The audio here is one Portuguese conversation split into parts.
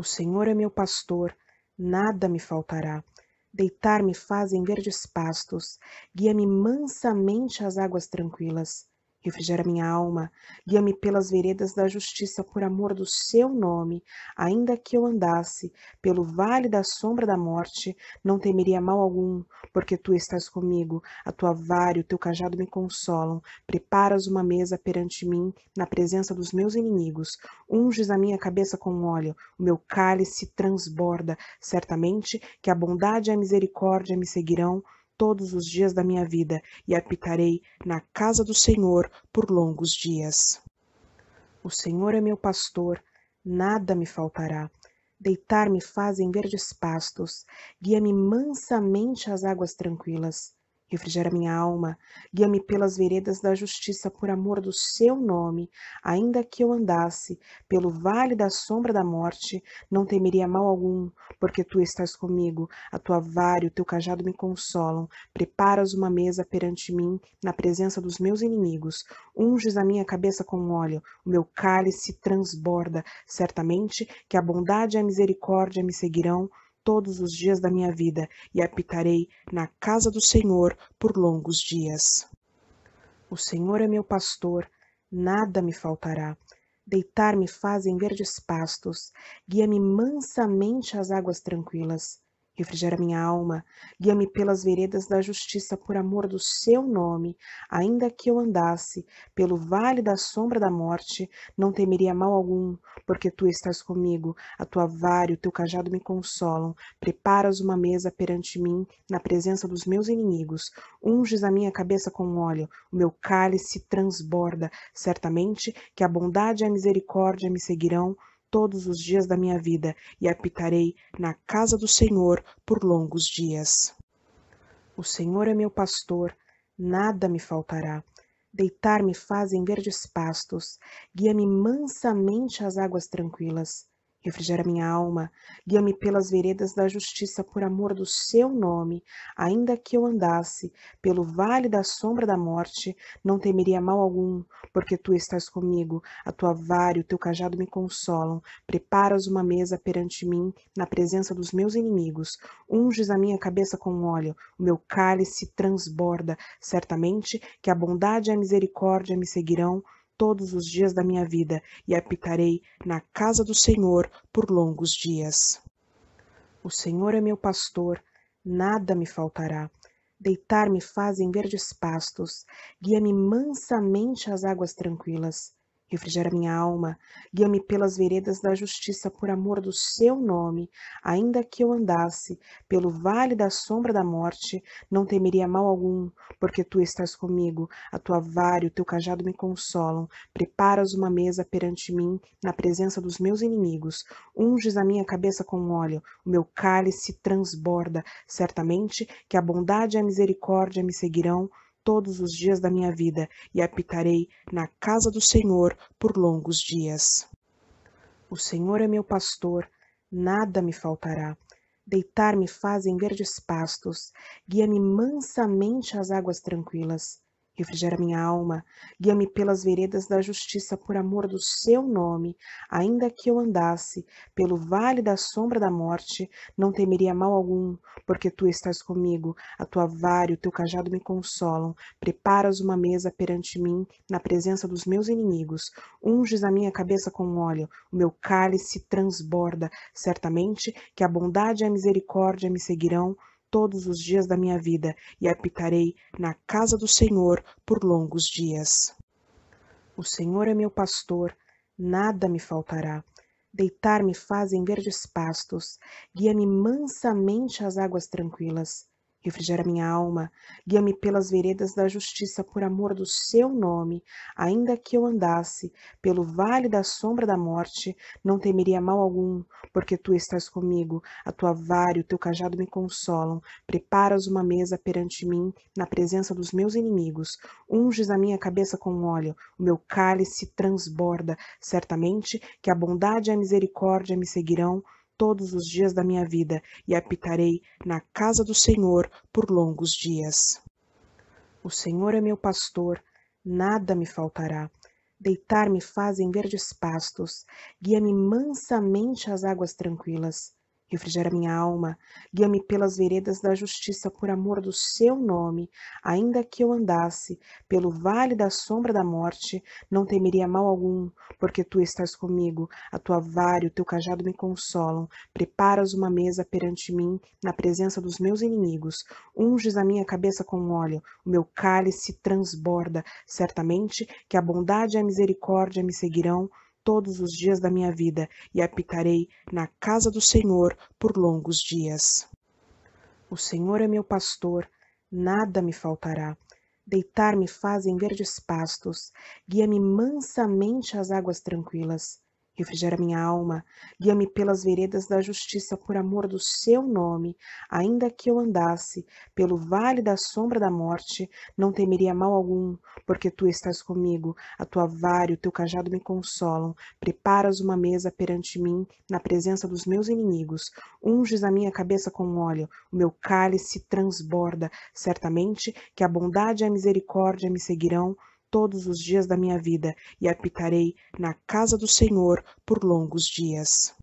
O Senhor é meu pastor, nada me faltará. Deitar-me faz em verdes pastos, guia-me mansamente às águas tranquilas refrigera minha alma, guia-me pelas veredas da justiça por amor do seu nome. Ainda que eu andasse pelo vale da sombra da morte, não temeria mal algum, porque tu estás comigo, a tua vara e o teu cajado me consolam. Preparas uma mesa perante mim, na presença dos meus inimigos. Unges a minha cabeça com óleo, o meu cálice transborda. Certamente que a bondade e a misericórdia me seguirão todos os dias da minha vida e habitarei na casa do Senhor por longos dias. O Senhor é meu pastor, nada me faltará. Deitar-me faz em verdes pastos, guia-me mansamente às águas tranquilas. Refrigera minha alma, guia-me pelas veredas da justiça por amor do seu nome. Ainda que eu andasse pelo vale da sombra da morte, não temeria mal algum, porque tu estás comigo. A tua vara e o teu cajado me consolam. Preparas uma mesa perante mim, na presença dos meus inimigos. Unges a minha cabeça com óleo, o meu cálice transborda. Certamente que a bondade e a misericórdia me seguirão todos os dias da minha vida e habitarei na casa do Senhor por longos dias. O Senhor é meu pastor, nada me faltará. Deitar-me faz em verdes pastos, guia-me mansamente às águas tranquilas refrigera minha alma, guia-me pelas veredas da justiça por amor do seu nome. Ainda que eu andasse pelo vale da sombra da morte, não temeria mal algum, porque tu estás comigo, a tua vara e o teu cajado me consolam. Preparas uma mesa perante mim, na presença dos meus inimigos. Unges a minha cabeça com óleo, o meu cálice transborda. Certamente que a bondade e a misericórdia me seguirão todos os dias da minha vida e habitarei na casa do Senhor por longos dias. O Senhor é meu pastor, nada me faltará. Deitar-me faz em verdes pastos, guia-me mansamente às águas tranquilas. Refrigera minha alma, guia-me pelas veredas da justiça por amor do seu nome. Ainda que eu andasse pelo vale da sombra da morte, não temeria mal algum, porque tu estás comigo. A tua vara e o teu cajado me consolam. Preparas uma mesa perante mim, na presença dos meus inimigos. Unges a minha cabeça com óleo, o meu cálice transborda. Certamente que a bondade e a misericórdia me seguirão todos os dias da minha vida e habitarei na casa do Senhor por longos dias. O Senhor é meu pastor, nada me faltará. Deitar-me faz em verdes pastos, guia-me mansamente às águas tranquilas. Refrigera minha alma, guia-me pelas veredas da justiça por amor do seu nome. Ainda que eu andasse pelo vale da sombra da morte, não temeria mal algum, porque tu estás comigo. A tua vara e o teu cajado me consolam. Preparas uma mesa perante mim, na presença dos meus inimigos. Unges a minha cabeça com óleo, o meu cálice transborda. Certamente que a bondade e a misericórdia me seguirão todos os dias da minha vida e habitarei na casa do Senhor por longos dias. O Senhor é meu pastor, nada me faltará. Deitar-me faz em verdes pastos, guia-me mansamente às águas tranquilas refrigera minha alma, guia-me pelas veredas da justiça por amor do seu nome. Ainda que eu andasse pelo vale da sombra da morte, não temeria mal algum, porque tu estás comigo, a tua vara e o teu cajado me consolam. Preparas uma mesa perante mim, na presença dos meus inimigos. Unges a minha cabeça com óleo, o meu cálice transborda. Certamente que a bondade e a misericórdia me seguirão todos os dias da minha vida e habitarei na casa do Senhor por longos dias. O Senhor é meu pastor, nada me faltará. Deitar-me faz em verdes pastos, guia-me mansamente às águas tranquilas. Refrigera minha alma, guia-me pelas veredas da justiça por amor do seu nome. Ainda que eu andasse pelo vale da sombra da morte, não temeria mal algum, porque tu estás comigo. A tua vara e o teu cajado me consolam. Preparas uma mesa perante mim, na presença dos meus inimigos. Unges a minha cabeça com óleo, o meu cálice transborda. Certamente que a bondade e a misericórdia me seguirão todos os dias da minha vida e habitarei na casa do Senhor por longos dias. O Senhor é meu pastor, nada me faltará. Deitar-me faz em verdes pastos, guia-me mansamente às águas tranquilas refrigera minha alma, guia-me pelas veredas da justiça por amor do seu nome. Ainda que eu andasse pelo vale da sombra da morte, não temeria mal algum, porque tu estás comigo, a tua vara e o teu cajado me consolam. Preparas uma mesa perante mim, na presença dos meus inimigos. Unges a minha cabeça com óleo, o meu cálice transborda. Certamente que a bondade e a misericórdia me seguirão todos os dias da minha vida e habitarei na casa do Senhor por longos dias. O Senhor é meu pastor, nada me faltará. Deitar-me faz em verdes pastos, guia-me mansamente às águas tranquilas refrigera minha alma, guia-me pelas veredas da justiça por amor do seu nome, ainda que eu andasse pelo vale da sombra da morte, não temeria mal algum, porque tu estás comigo, a tua vara e o teu cajado me consolam, preparas uma mesa perante mim, na presença dos meus inimigos, unges a minha cabeça com óleo, o meu cálice transborda, certamente que a bondade e a misericórdia me seguirão todos os dias da minha vida e habitarei na casa do Senhor por longos dias.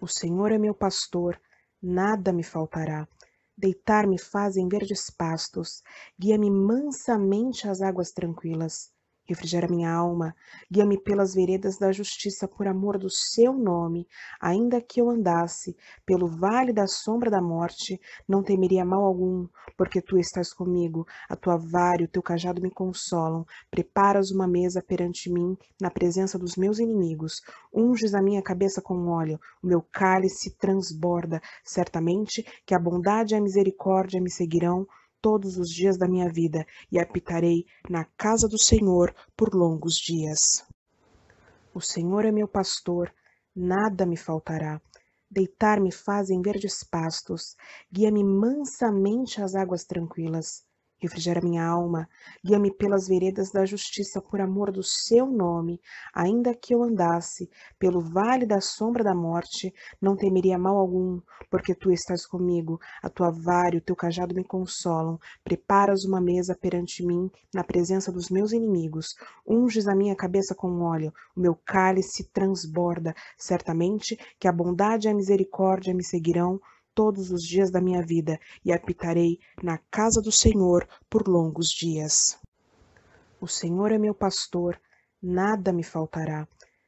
O Senhor é meu pastor, nada me faltará. Deitar-me faz em verdes pastos, guia-me mansamente às águas tranquilas. Refrigera minha alma, guia-me pelas veredas da justiça por amor do seu nome. Ainda que eu andasse pelo vale da sombra da morte, não temeria mal algum, porque tu estás comigo. A tua vara e o teu cajado me consolam. Preparas uma mesa perante mim, na presença dos meus inimigos. Unges a minha cabeça com óleo, o meu cálice transborda. Certamente que a bondade e a misericórdia me seguirão todos os dias da minha vida e habitarei na casa do Senhor por longos dias. O Senhor é meu pastor, nada me faltará. Deitar-me faz em verdes pastos, guia-me mansamente às águas tranquilas. Refrigera minha alma, guia-me pelas veredas da justiça por amor do seu nome. Ainda que eu andasse pelo vale da sombra da morte, não temeria mal algum, porque tu estás comigo. A tua vara e o teu cajado me consolam. Preparas uma mesa perante mim, na presença dos meus inimigos. Unges a minha cabeça com óleo, o meu cálice transborda. Certamente que a bondade e a misericórdia me seguirão todos os dias da minha vida e habitarei na casa do Senhor por longos dias. O Senhor é meu pastor, nada me faltará.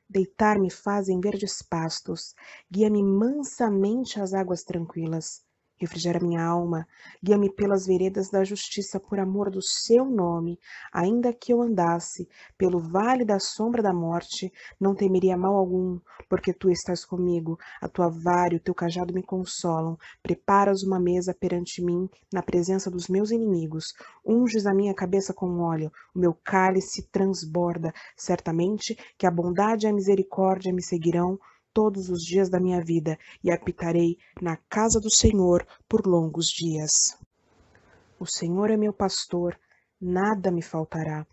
Deitar-me faz em verdes pastos, guia-me mansamente às águas tranquilas. Refrigera minha alma, guia-me pelas veredas da justiça por amor do seu nome. Ainda que eu andasse pelo vale da sombra da morte, não temeria mal algum, porque tu estás comigo. A tua vara e o teu cajado me consolam. Preparas uma mesa perante mim, na presença dos meus inimigos. Unges a minha cabeça com óleo, o meu cálice transborda. Certamente que a bondade e a misericórdia me seguirão todos os dias da minha vida e habitarei na casa do Senhor por longos dias. O Senhor é meu pastor, nada me faltará.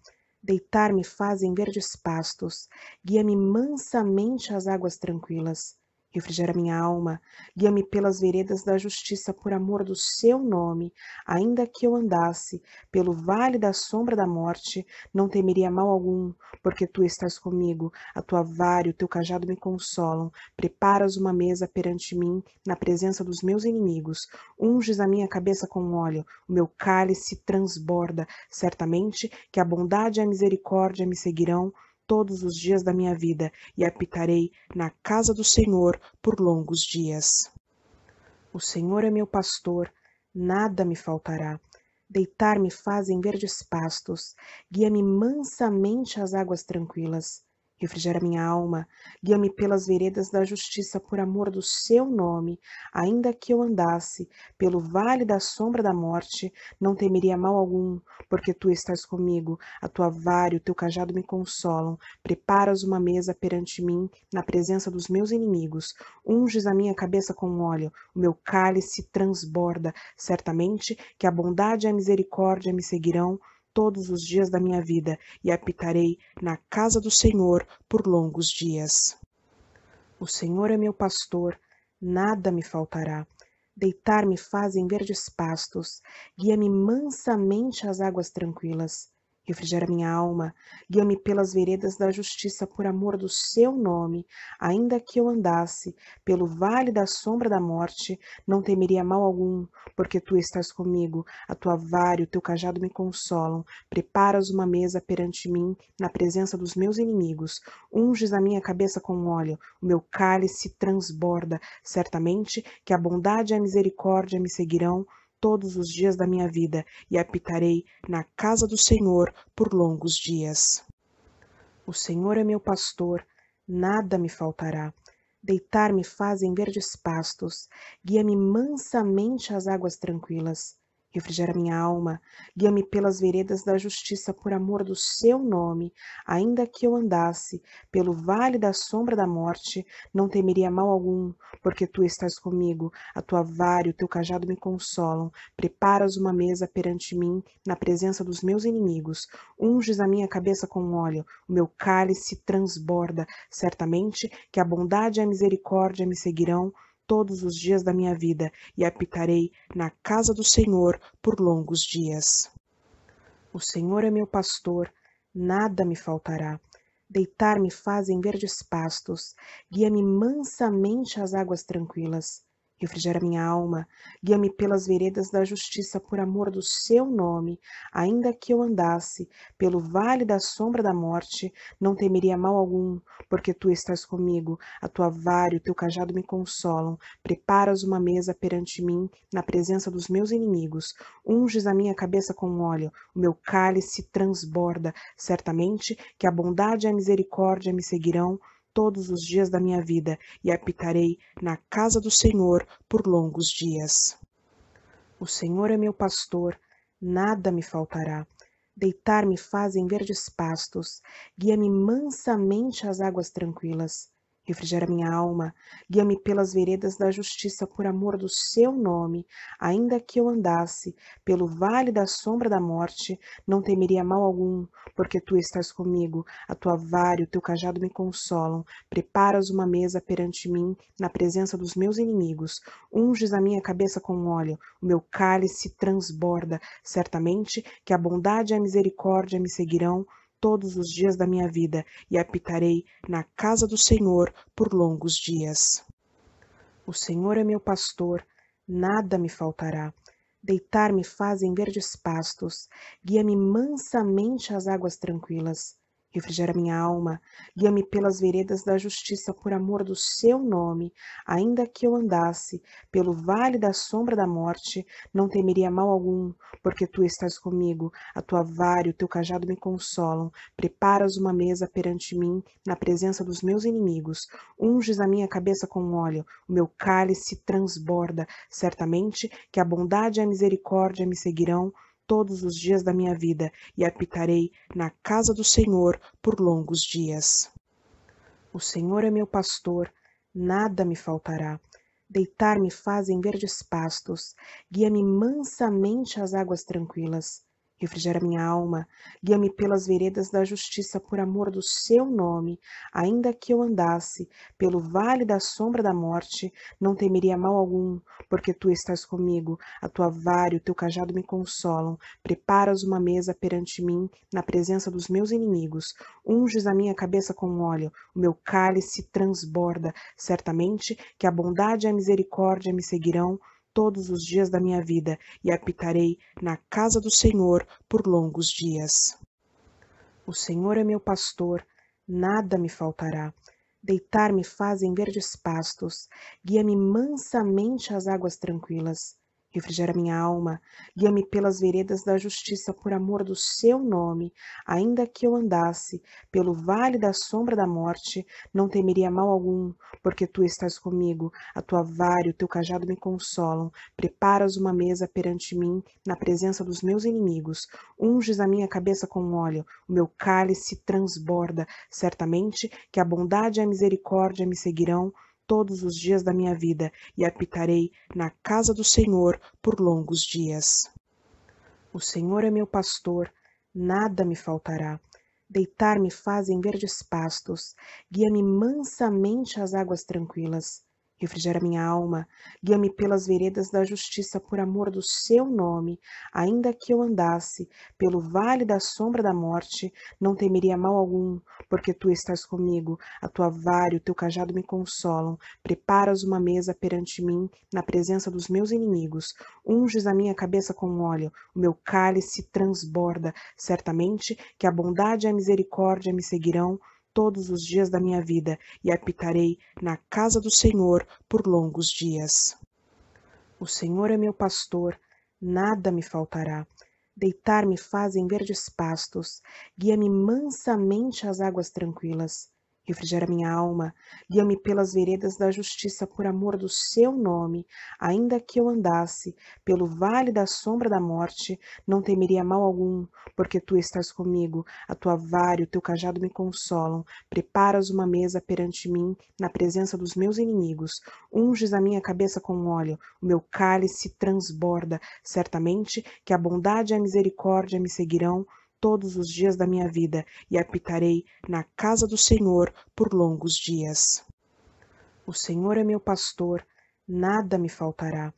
Deitar-me faz em verdes pastos, guia-me mansamente às águas tranquilas refrigera minha alma, guia-me pelas veredas da justiça por amor do seu nome. Ainda que eu andasse pelo vale da sombra da morte, não temeria mal algum, porque tu estás comigo, a tua vara e o teu cajado me consolam. Preparas uma mesa perante mim, na presença dos meus inimigos. Unges a minha cabeça com óleo, o meu cálice transborda. Certamente que a bondade e a misericórdia me seguirão todos os dias da minha vida e habitarei na casa do Senhor por longos dias. O Senhor é meu pastor, nada me faltará. Deitar-me faz em verdes pastos, guia-me mansamente às águas tranquilas refrigera minha alma, guia-me pelas veredas da justiça por amor do seu nome. Ainda que eu andasse pelo vale da sombra da morte, não temeria mal algum, porque tu estás comigo, a tua vara e o teu cajado me consolam. Preparas uma mesa perante mim, na presença dos meus inimigos. Unges a minha cabeça com óleo, o meu cálice transborda. Certamente que a bondade e a misericórdia me seguirão todos os dias da minha vida e habitarei na casa do Senhor por longos dias. O Senhor é meu pastor, nada me faltará. Deitar-me faz em verdes pastos, guia-me mansamente às águas tranquilas refrigera minha alma, guia-me pelas veredas da justiça por amor do seu nome, ainda que eu andasse pelo vale da sombra da morte, não temeria mal algum, porque tu estás comigo, a tua vara e o teu cajado me consolam, preparas uma mesa perante mim, na presença dos meus inimigos, unges a minha cabeça com óleo, o meu cálice transborda, certamente que a bondade e a misericórdia me seguirão todos os dias da minha vida e habitarei na casa do Senhor por longos dias. O Senhor é meu pastor, nada me faltará. Deitar-me faz em verdes pastos, guia-me mansamente às águas tranquilas refrigera minha alma, guia-me pelas veredas da justiça por amor do seu nome. Ainda que eu andasse pelo vale da sombra da morte, não temeria mal algum, porque tu estás comigo, a tua vara e o teu cajado me consolam. Preparas uma mesa perante mim, na presença dos meus inimigos. Unges a minha cabeça com óleo, o meu cálice transborda. Certamente que a bondade e a misericórdia me seguirão todos os dias da minha vida e habitarei na casa do Senhor por longos dias. O Senhor é meu pastor, nada me faltará. Deitar-me faz em verdes pastos, guia-me mansamente às águas tranquilas refrigera minha alma, guia-me pelas veredas da justiça por amor do seu nome. Ainda que eu andasse pelo vale da sombra da morte, não temeria mal algum, porque tu estás comigo, a tua vara e o teu cajado me consolam. Preparas uma mesa perante mim, na presença dos meus inimigos. Unges a minha cabeça com óleo, o meu cálice transborda. Certamente que a bondade e a misericórdia me seguirão todos os dias da minha vida e habitarei na casa do Senhor por longos dias. O Senhor é meu pastor, nada me faltará. Deitar-me faz em verdes pastos, guia-me mansamente às águas tranquilas. Refrigera minha alma, guia-me pelas veredas da justiça por amor do seu nome. Ainda que eu andasse pelo vale da sombra da morte, não temeria mal algum, porque tu estás comigo. A tua vara e o teu cajado me consolam. Preparas uma mesa perante mim, na presença dos meus inimigos. Unges a minha cabeça com óleo, o meu cálice transborda. Certamente que a bondade e a misericórdia me seguirão todos os dias da minha vida e habitarei na casa do Senhor por longos dias. O Senhor é meu pastor, nada me faltará. Deitar-me faz em verdes pastos, guia-me mansamente às águas tranquilas refrigera minha alma, guia-me pelas veredas da justiça por amor do seu nome. Ainda que eu andasse pelo vale da sombra da morte, não temeria mal algum, porque tu estás comigo, a tua vara e o teu cajado me consolam. Preparas uma mesa perante mim, na presença dos meus inimigos. Unges a minha cabeça com óleo, o meu cálice transborda. Certamente que a bondade e a misericórdia me seguirão todos os dias da minha vida e habitarei na casa do Senhor por longos dias. O Senhor é meu pastor, nada me faltará. Deitar-me faz em verdes pastos, guia-me mansamente às águas tranquilas. Refrigera minha alma, guia-me pelas veredas da justiça por amor do seu nome. Ainda que eu andasse pelo vale da sombra da morte, não temeria mal algum, porque tu estás comigo. A tua vara e o teu cajado me consolam. Preparas uma mesa perante mim, na presença dos meus inimigos. Unges a minha cabeça com óleo, o meu cálice transborda. Certamente que a bondade e a misericórdia me seguirão todos os dias da minha vida e habitarei na casa do Senhor por longos dias. O Senhor é meu pastor, nada me faltará. Deitar-me faz em verdes pastos, guia-me mansamente às águas tranquilas. Refrigera minha alma, guia-me pelas veredas da justiça por amor do seu nome. Ainda que eu andasse pelo vale da sombra da morte, não temeria mal algum, porque tu estás comigo. A tua vara e o teu cajado me consolam. Preparas uma mesa perante mim, na presença dos meus inimigos. Unges a minha cabeça com óleo, o meu cálice transborda. Certamente que a bondade e a misericórdia me seguirão todos os dias da minha vida e habitarei na casa do Senhor por longos dias. O Senhor é meu pastor, nada me faltará. Deitar-me faz em verdes pastos, guia-me mansamente às águas tranquilas. Refrigera minha alma, guia-me pelas veredas da justiça por amor do seu nome. Ainda que eu andasse pelo vale da sombra da morte, não temeria mal algum, porque tu estás comigo. A tua vara e o teu cajado me consolam. Preparas uma mesa perante mim, na presença dos meus inimigos. Unges a minha cabeça com óleo, o meu cálice transborda. Certamente que a bondade e a misericórdia me seguirão todos os dias da minha vida e habitarei na casa do Senhor por longos dias. O Senhor é meu pastor, nada me faltará. Deitar-me faz em verdes pastos, guia-me mansamente às águas tranquilas refrigera minha alma, guia-me pelas veredas da justiça por amor do seu nome, ainda que eu andasse pelo vale da sombra da morte, não temeria mal algum, porque tu estás comigo, a tua vara e o teu cajado me consolam, preparas uma mesa perante mim, na presença dos meus inimigos, unges a minha cabeça com óleo, o meu cálice transborda, certamente que a bondade e a misericórdia me seguirão todos os dias da minha vida e habitarei na casa do Senhor por longos dias. O Senhor é meu pastor, nada me faltará.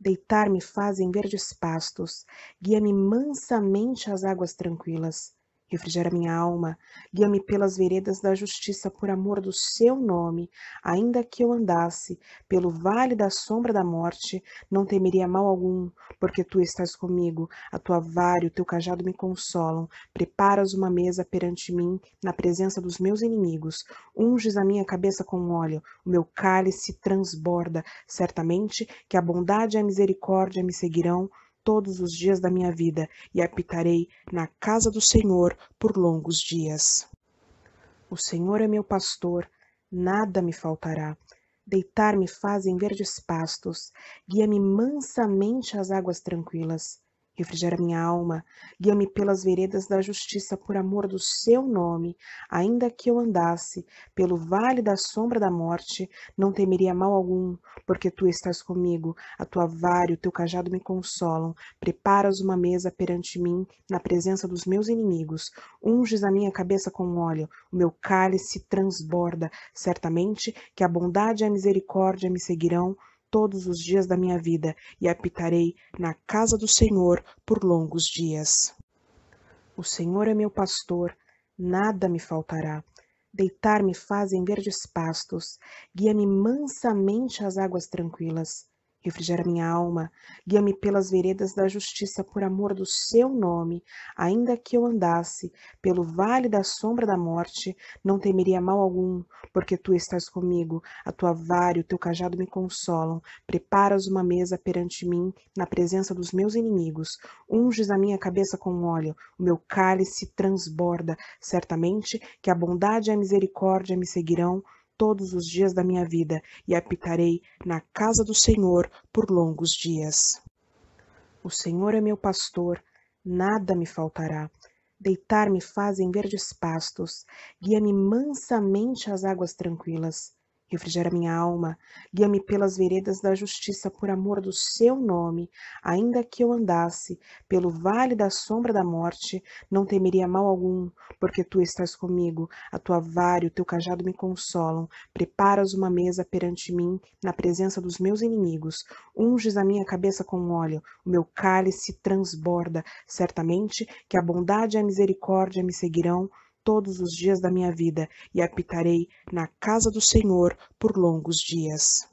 Deitar-me faz em verdes pastos, guia-me mansamente às águas tranquilas refrigera minha alma, guia-me pelas veredas da justiça por amor do seu nome. Ainda que eu andasse pelo vale da sombra da morte, não temeria mal algum, porque tu estás comigo, a tua vara e o teu cajado me consolam. Preparas uma mesa perante mim, na presença dos meus inimigos. Unges a minha cabeça com óleo, o meu cálice transborda. Certamente que a bondade e a misericórdia me seguirão todos os dias da minha vida e habitarei na casa do Senhor por longos dias. O Senhor é meu pastor, nada me faltará. Deitar-me faz em verdes pastos, guia-me mansamente às águas tranquilas. Refrigera minha alma, guia-me pelas veredas da justiça por amor do seu nome. Ainda que eu andasse pelo vale da sombra da morte, não temeria mal algum, porque tu estás comigo. A tua vara e o teu cajado me consolam. Preparas uma mesa perante mim, na presença dos meus inimigos. Unges a minha cabeça com óleo, o meu cálice transborda. Certamente que a bondade e a misericórdia me seguirão todos os dias da minha vida e habitarei na casa do Senhor por longos dias. O Senhor é meu pastor, nada me faltará. Deitar-me faz em verdes pastos, guia-me mansamente às águas tranquilas. Refrigera minha alma, guia-me pelas veredas da justiça por amor do seu nome. Ainda que eu andasse pelo vale da sombra da morte, não temeria mal algum, porque tu estás comigo. A tua vara e o teu cajado me consolam. Preparas uma mesa perante mim, na presença dos meus inimigos. Unges a minha cabeça com óleo, o meu cálice transborda. Certamente que a bondade e a misericórdia me seguirão todos os dias da minha vida e habitarei na casa do Senhor por longos dias. O Senhor é meu pastor, nada me faltará. Deitar-me faz em verdes pastos, guia-me mansamente às águas tranquilas refrigera minha alma, guia-me pelas veredas da justiça por amor do seu nome. Ainda que eu andasse pelo vale da sombra da morte, não temeria mal algum, porque tu estás comigo, a tua vara e o teu cajado me consolam. Preparas uma mesa perante mim, na presença dos meus inimigos. Unges a minha cabeça com óleo, o meu cálice transborda. Certamente que a bondade e a misericórdia me seguirão todos os dias da minha vida e habitarei na casa do Senhor por longos dias.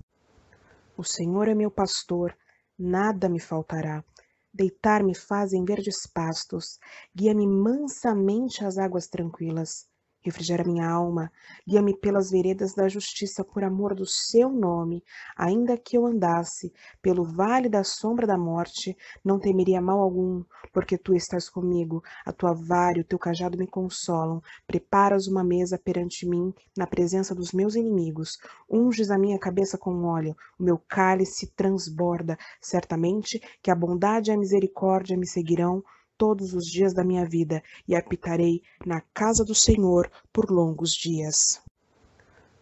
O Senhor é meu pastor, nada me faltará. Deitar-me faz em verdes pastos, guia-me mansamente às águas tranquilas refrigera minha alma, guia-me pelas veredas da justiça por amor do seu nome. Ainda que eu andasse pelo vale da sombra da morte, não temeria mal algum, porque tu estás comigo, a tua vara e o teu cajado me consolam. Preparas uma mesa perante mim, na presença dos meus inimigos. Unges a minha cabeça com óleo, o meu cálice transborda. Certamente que a bondade e a misericórdia me seguirão todos os dias da minha vida e habitarei na casa do Senhor por longos dias.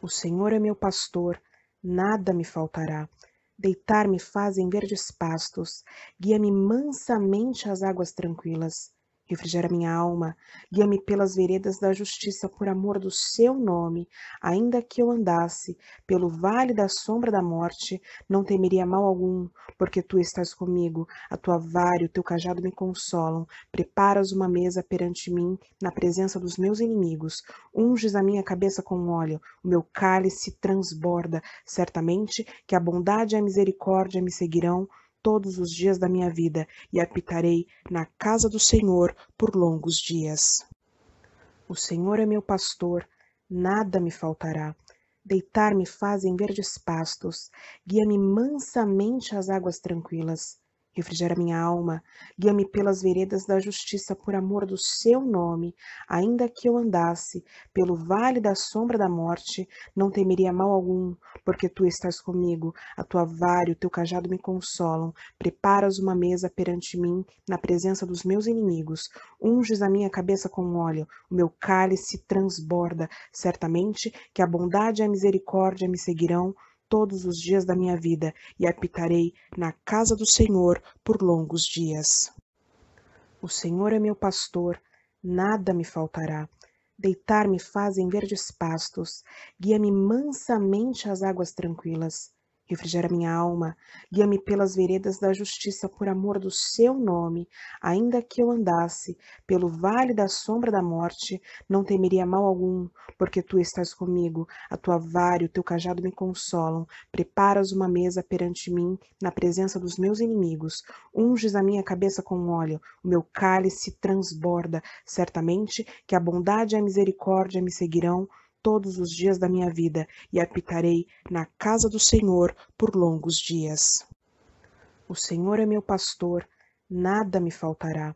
O Senhor é meu pastor, nada me faltará. Deitar-me faz em verdes pastos, guia-me mansamente às águas tranquilas. Refrigera minha alma, guia-me pelas veredas da justiça por amor do seu nome. Ainda que eu andasse pelo vale da sombra da morte, não temeria mal algum, porque tu estás comigo. A tua vara e o teu cajado me consolam. Preparas uma mesa perante mim, na presença dos meus inimigos. Unges a minha cabeça com óleo, o meu cálice transborda. Certamente que a bondade e a misericórdia me seguirão todos os dias da minha vida e habitarei na casa do Senhor por longos dias. O Senhor é meu pastor, nada me faltará. Deitar-me faz em verdes pastos, guia-me mansamente às águas tranquilas refrigera minha alma, guia-me pelas veredas da justiça por amor do seu nome. Ainda que eu andasse pelo vale da sombra da morte, não temeria mal algum, porque tu estás comigo, a tua vara e o teu cajado me consolam. Preparas uma mesa perante mim, na presença dos meus inimigos. Unges a minha cabeça com óleo, o meu cálice transborda. Certamente que a bondade e a misericórdia me seguirão todos os dias da minha vida e habitarei na casa do Senhor por longos dias. O Senhor é meu pastor, nada me faltará. Deitar-me faz em verdes pastos, guia-me mansamente às águas tranquilas. Refrigera minha alma, guia-me pelas veredas da justiça por amor do seu nome. Ainda que eu andasse pelo vale da sombra da morte, não temeria mal algum, porque tu estás comigo. A tua vara e o teu cajado me consolam. Preparas uma mesa perante mim, na presença dos meus inimigos. Unges a minha cabeça com óleo, o meu cálice transborda. Certamente que a bondade e a misericórdia me seguirão todos os dias da minha vida e habitarei na casa do Senhor por longos dias. O Senhor é meu pastor, nada me faltará.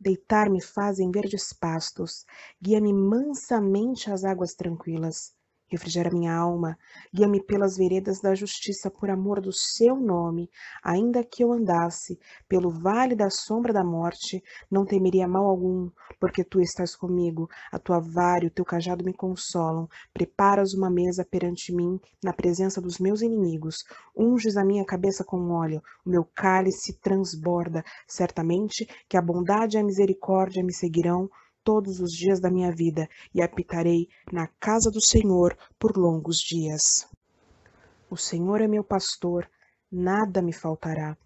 Deitar-me faz em verdes pastos, guia-me mansamente às águas tranquilas. Refrigera minha alma, guia-me pelas veredas da justiça por amor do seu nome. Ainda que eu andasse pelo vale da sombra da morte, não temeria mal algum, porque tu estás comigo. A tua vara e o teu cajado me consolam. Preparas uma mesa perante mim, na presença dos meus inimigos. Unges a minha cabeça com óleo, o meu cálice transborda. Certamente que a bondade e a misericórdia me seguirão todos os dias da minha vida e habitarei na casa do Senhor por longos dias. O Senhor é meu pastor, nada me faltará.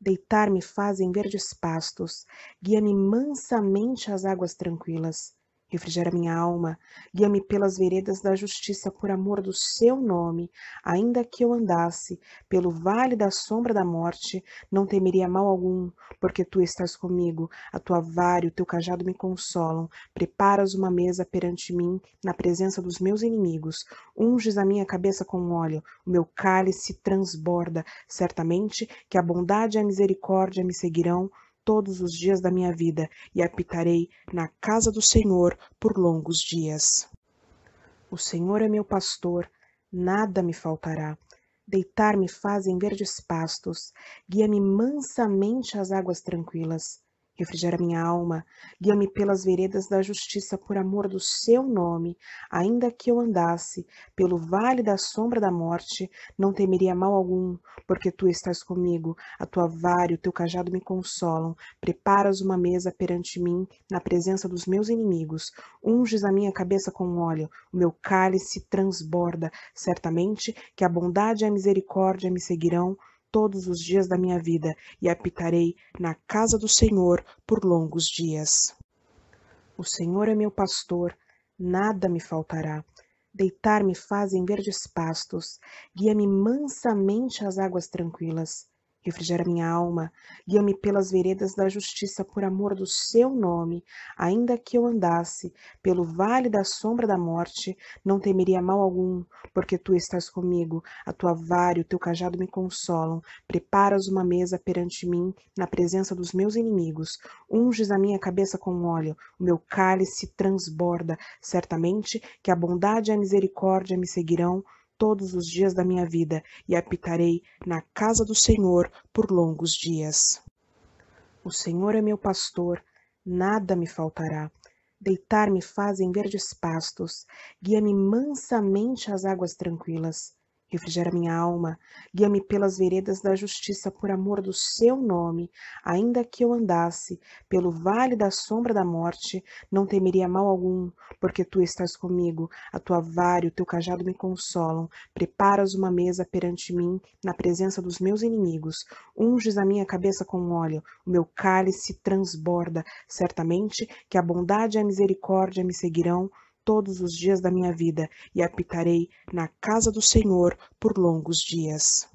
Deitar-me faz em verdes pastos, guia-me mansamente às águas tranquilas. Refrigera minha alma, guia-me pelas veredas da justiça por amor do seu nome. Ainda que eu andasse pelo vale da sombra da morte, não temeria mal algum, porque tu estás comigo. A tua vara e o teu cajado me consolam. Preparas uma mesa perante mim, na presença dos meus inimigos. Unges a minha cabeça com óleo, o meu cálice transborda. Certamente que a bondade e a misericórdia me seguirão todos os dias da minha vida e habitarei na casa do Senhor por longos dias. O Senhor é meu pastor, nada me faltará. Deitar-me faz em verdes pastos, guia-me mansamente às águas tranquilas. Refrigera minha alma, guia-me pelas veredas da justiça por amor do seu nome. Ainda que eu andasse pelo vale da sombra da morte, não temeria mal algum, porque tu estás comigo. A tua vara e o teu cajado me consolam. Preparas uma mesa perante mim, na presença dos meus inimigos. Unges a minha cabeça com óleo, o meu cálice transborda. Certamente que a bondade e a misericórdia me seguirão todos os dias da minha vida e habitarei na casa do Senhor por longos dias. O Senhor é meu pastor, nada me faltará. Deitar-me faz em verdes pastos, guia-me mansamente às águas tranquilas refrigera minha alma, guia-me pelas veredas da justiça por amor do seu nome. Ainda que eu andasse pelo vale da sombra da morte, não temeria mal algum, porque tu estás comigo, a tua vara e o teu cajado me consolam. Preparas uma mesa perante mim, na presença dos meus inimigos. Unges a minha cabeça com óleo, o meu cálice transborda. Certamente que a bondade e a misericórdia me seguirão todos os dias da minha vida e habitarei na casa do Senhor por longos dias. O Senhor é meu pastor, nada me faltará. Deitar-me faz em verdes pastos, guia-me mansamente às águas tranquilas refrigera minha alma, guia-me pelas veredas da justiça por amor do seu nome, ainda que eu andasse pelo vale da sombra da morte, não temeria mal algum, porque tu estás comigo, a tua vara e o teu cajado me consolam, preparas uma mesa perante mim, na presença dos meus inimigos, unges a minha cabeça com óleo, o meu cálice transborda, certamente que a bondade e a misericórdia me seguirão todos os dias da minha vida e habitarei na casa do Senhor por longos dias.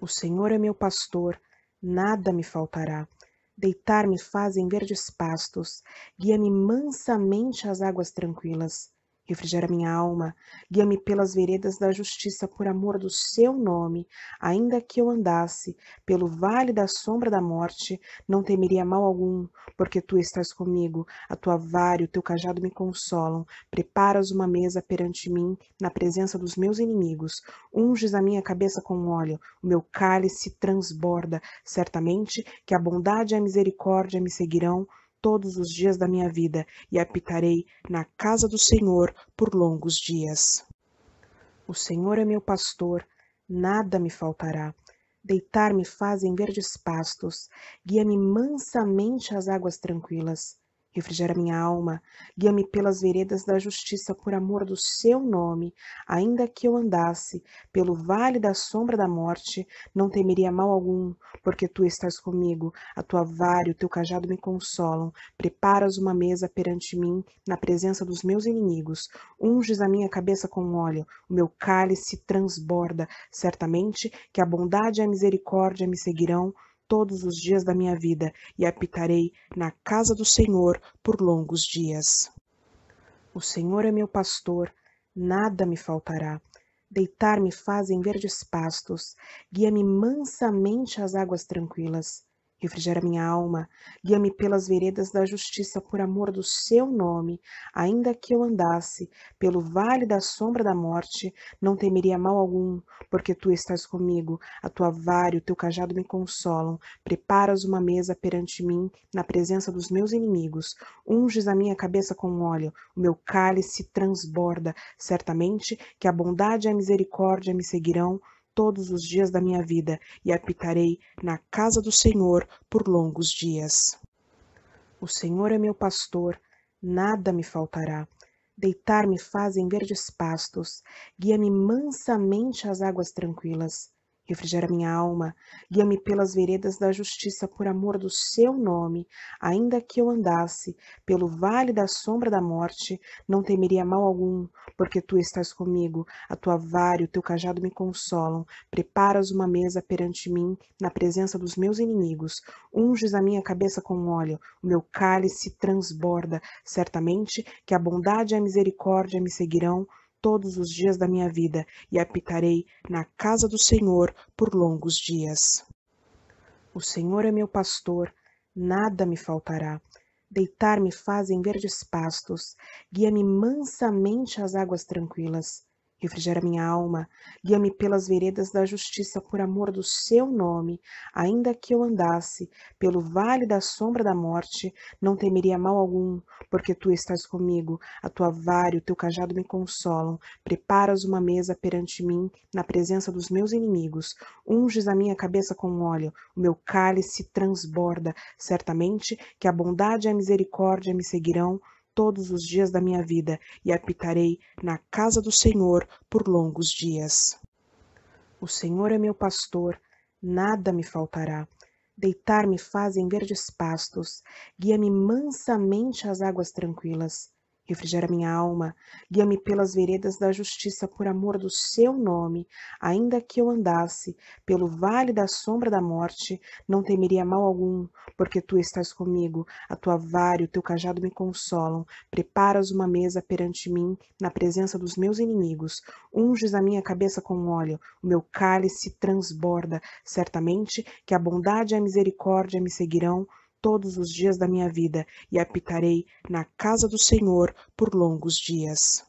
O Senhor é meu pastor, nada me faltará. Deitar-me faz em verdes pastos, guia-me mansamente às águas tranquilas. Refrigera minha alma, guia-me pelas veredas da justiça por amor do seu nome. Ainda que eu andasse pelo vale da sombra da morte, não temeria mal algum, porque tu estás comigo. A tua vara e o teu cajado me consolam. Preparas uma mesa perante mim, na presença dos meus inimigos. Unges a minha cabeça com óleo, o meu cálice transborda. Certamente que a bondade e a misericórdia me seguirão todos os dias da minha vida e habitarei na casa do Senhor por longos dias. O Senhor é meu pastor, nada me faltará. Deitar-me faz em verdes pastos, guia-me mansamente às águas tranquilas refrigera minha alma, guia-me pelas veredas da justiça por amor do seu nome. Ainda que eu andasse pelo vale da sombra da morte, não temeria mal algum, porque tu estás comigo, a tua vara e o teu cajado me consolam. Preparas uma mesa perante mim, na presença dos meus inimigos. Unges a minha cabeça com óleo, o meu cálice transborda. Certamente que a bondade e a misericórdia me seguirão todos os dias da minha vida e habitarei na casa do Senhor por longos dias. O Senhor é meu pastor, nada me faltará. Deitar-me faz em verdes pastos, guia-me mansamente às águas tranquilas refrigera minha alma, guia-me pelas veredas da justiça por amor do seu nome. Ainda que eu andasse pelo vale da sombra da morte, não temeria mal algum, porque tu estás comigo, a tua vara e o teu cajado me consolam. Preparas uma mesa perante mim, na presença dos meus inimigos. Unges a minha cabeça com óleo, o meu cálice transborda. Certamente que a bondade e a misericórdia me seguirão todos os dias da minha vida e habitarei na casa do Senhor por longos dias. O Senhor é meu pastor, nada me faltará. Deitar-me faz em verdes pastos, guia-me mansamente às águas tranquilas. Refrigera minha alma, guia-me pelas veredas da justiça por amor do seu nome. Ainda que eu andasse pelo vale da sombra da morte, não temeria mal algum, porque tu estás comigo. A tua vara e o teu cajado me consolam. Preparas uma mesa perante mim, na presença dos meus inimigos. Unges a minha cabeça com óleo, o meu cálice transborda. Certamente que a bondade e a misericórdia me seguirão todos os dias da minha vida e habitarei na casa do Senhor por longos dias. O Senhor é meu pastor, nada me faltará. Deitar-me faz em verdes pastos, guia-me mansamente às águas tranquilas refrigera minha alma, guia-me pelas veredas da justiça por amor do seu nome. Ainda que eu andasse pelo vale da sombra da morte, não temeria mal algum, porque tu estás comigo, a tua vara e o teu cajado me consolam. Preparas uma mesa perante mim, na presença dos meus inimigos. Unges a minha cabeça com óleo, o meu cálice transborda. Certamente que a bondade e a misericórdia me seguirão todos os dias da minha vida e habitarei na casa do Senhor por longos dias. O Senhor é meu pastor, nada me faltará. Deitar-me faz em verdes pastos, guia-me mansamente às águas tranquilas refrigera minha alma, guia-me pelas veredas da justiça por amor do seu nome, ainda que eu andasse pelo vale da sombra da morte, não temeria mal algum, porque tu estás comigo, a tua vara e o teu cajado me consolam, preparas uma mesa perante mim, na presença dos meus inimigos, unges a minha cabeça com óleo, o meu cálice transborda, certamente que a bondade e a misericórdia me seguirão todos os dias da minha vida e habitarei na casa do Senhor por longos dias.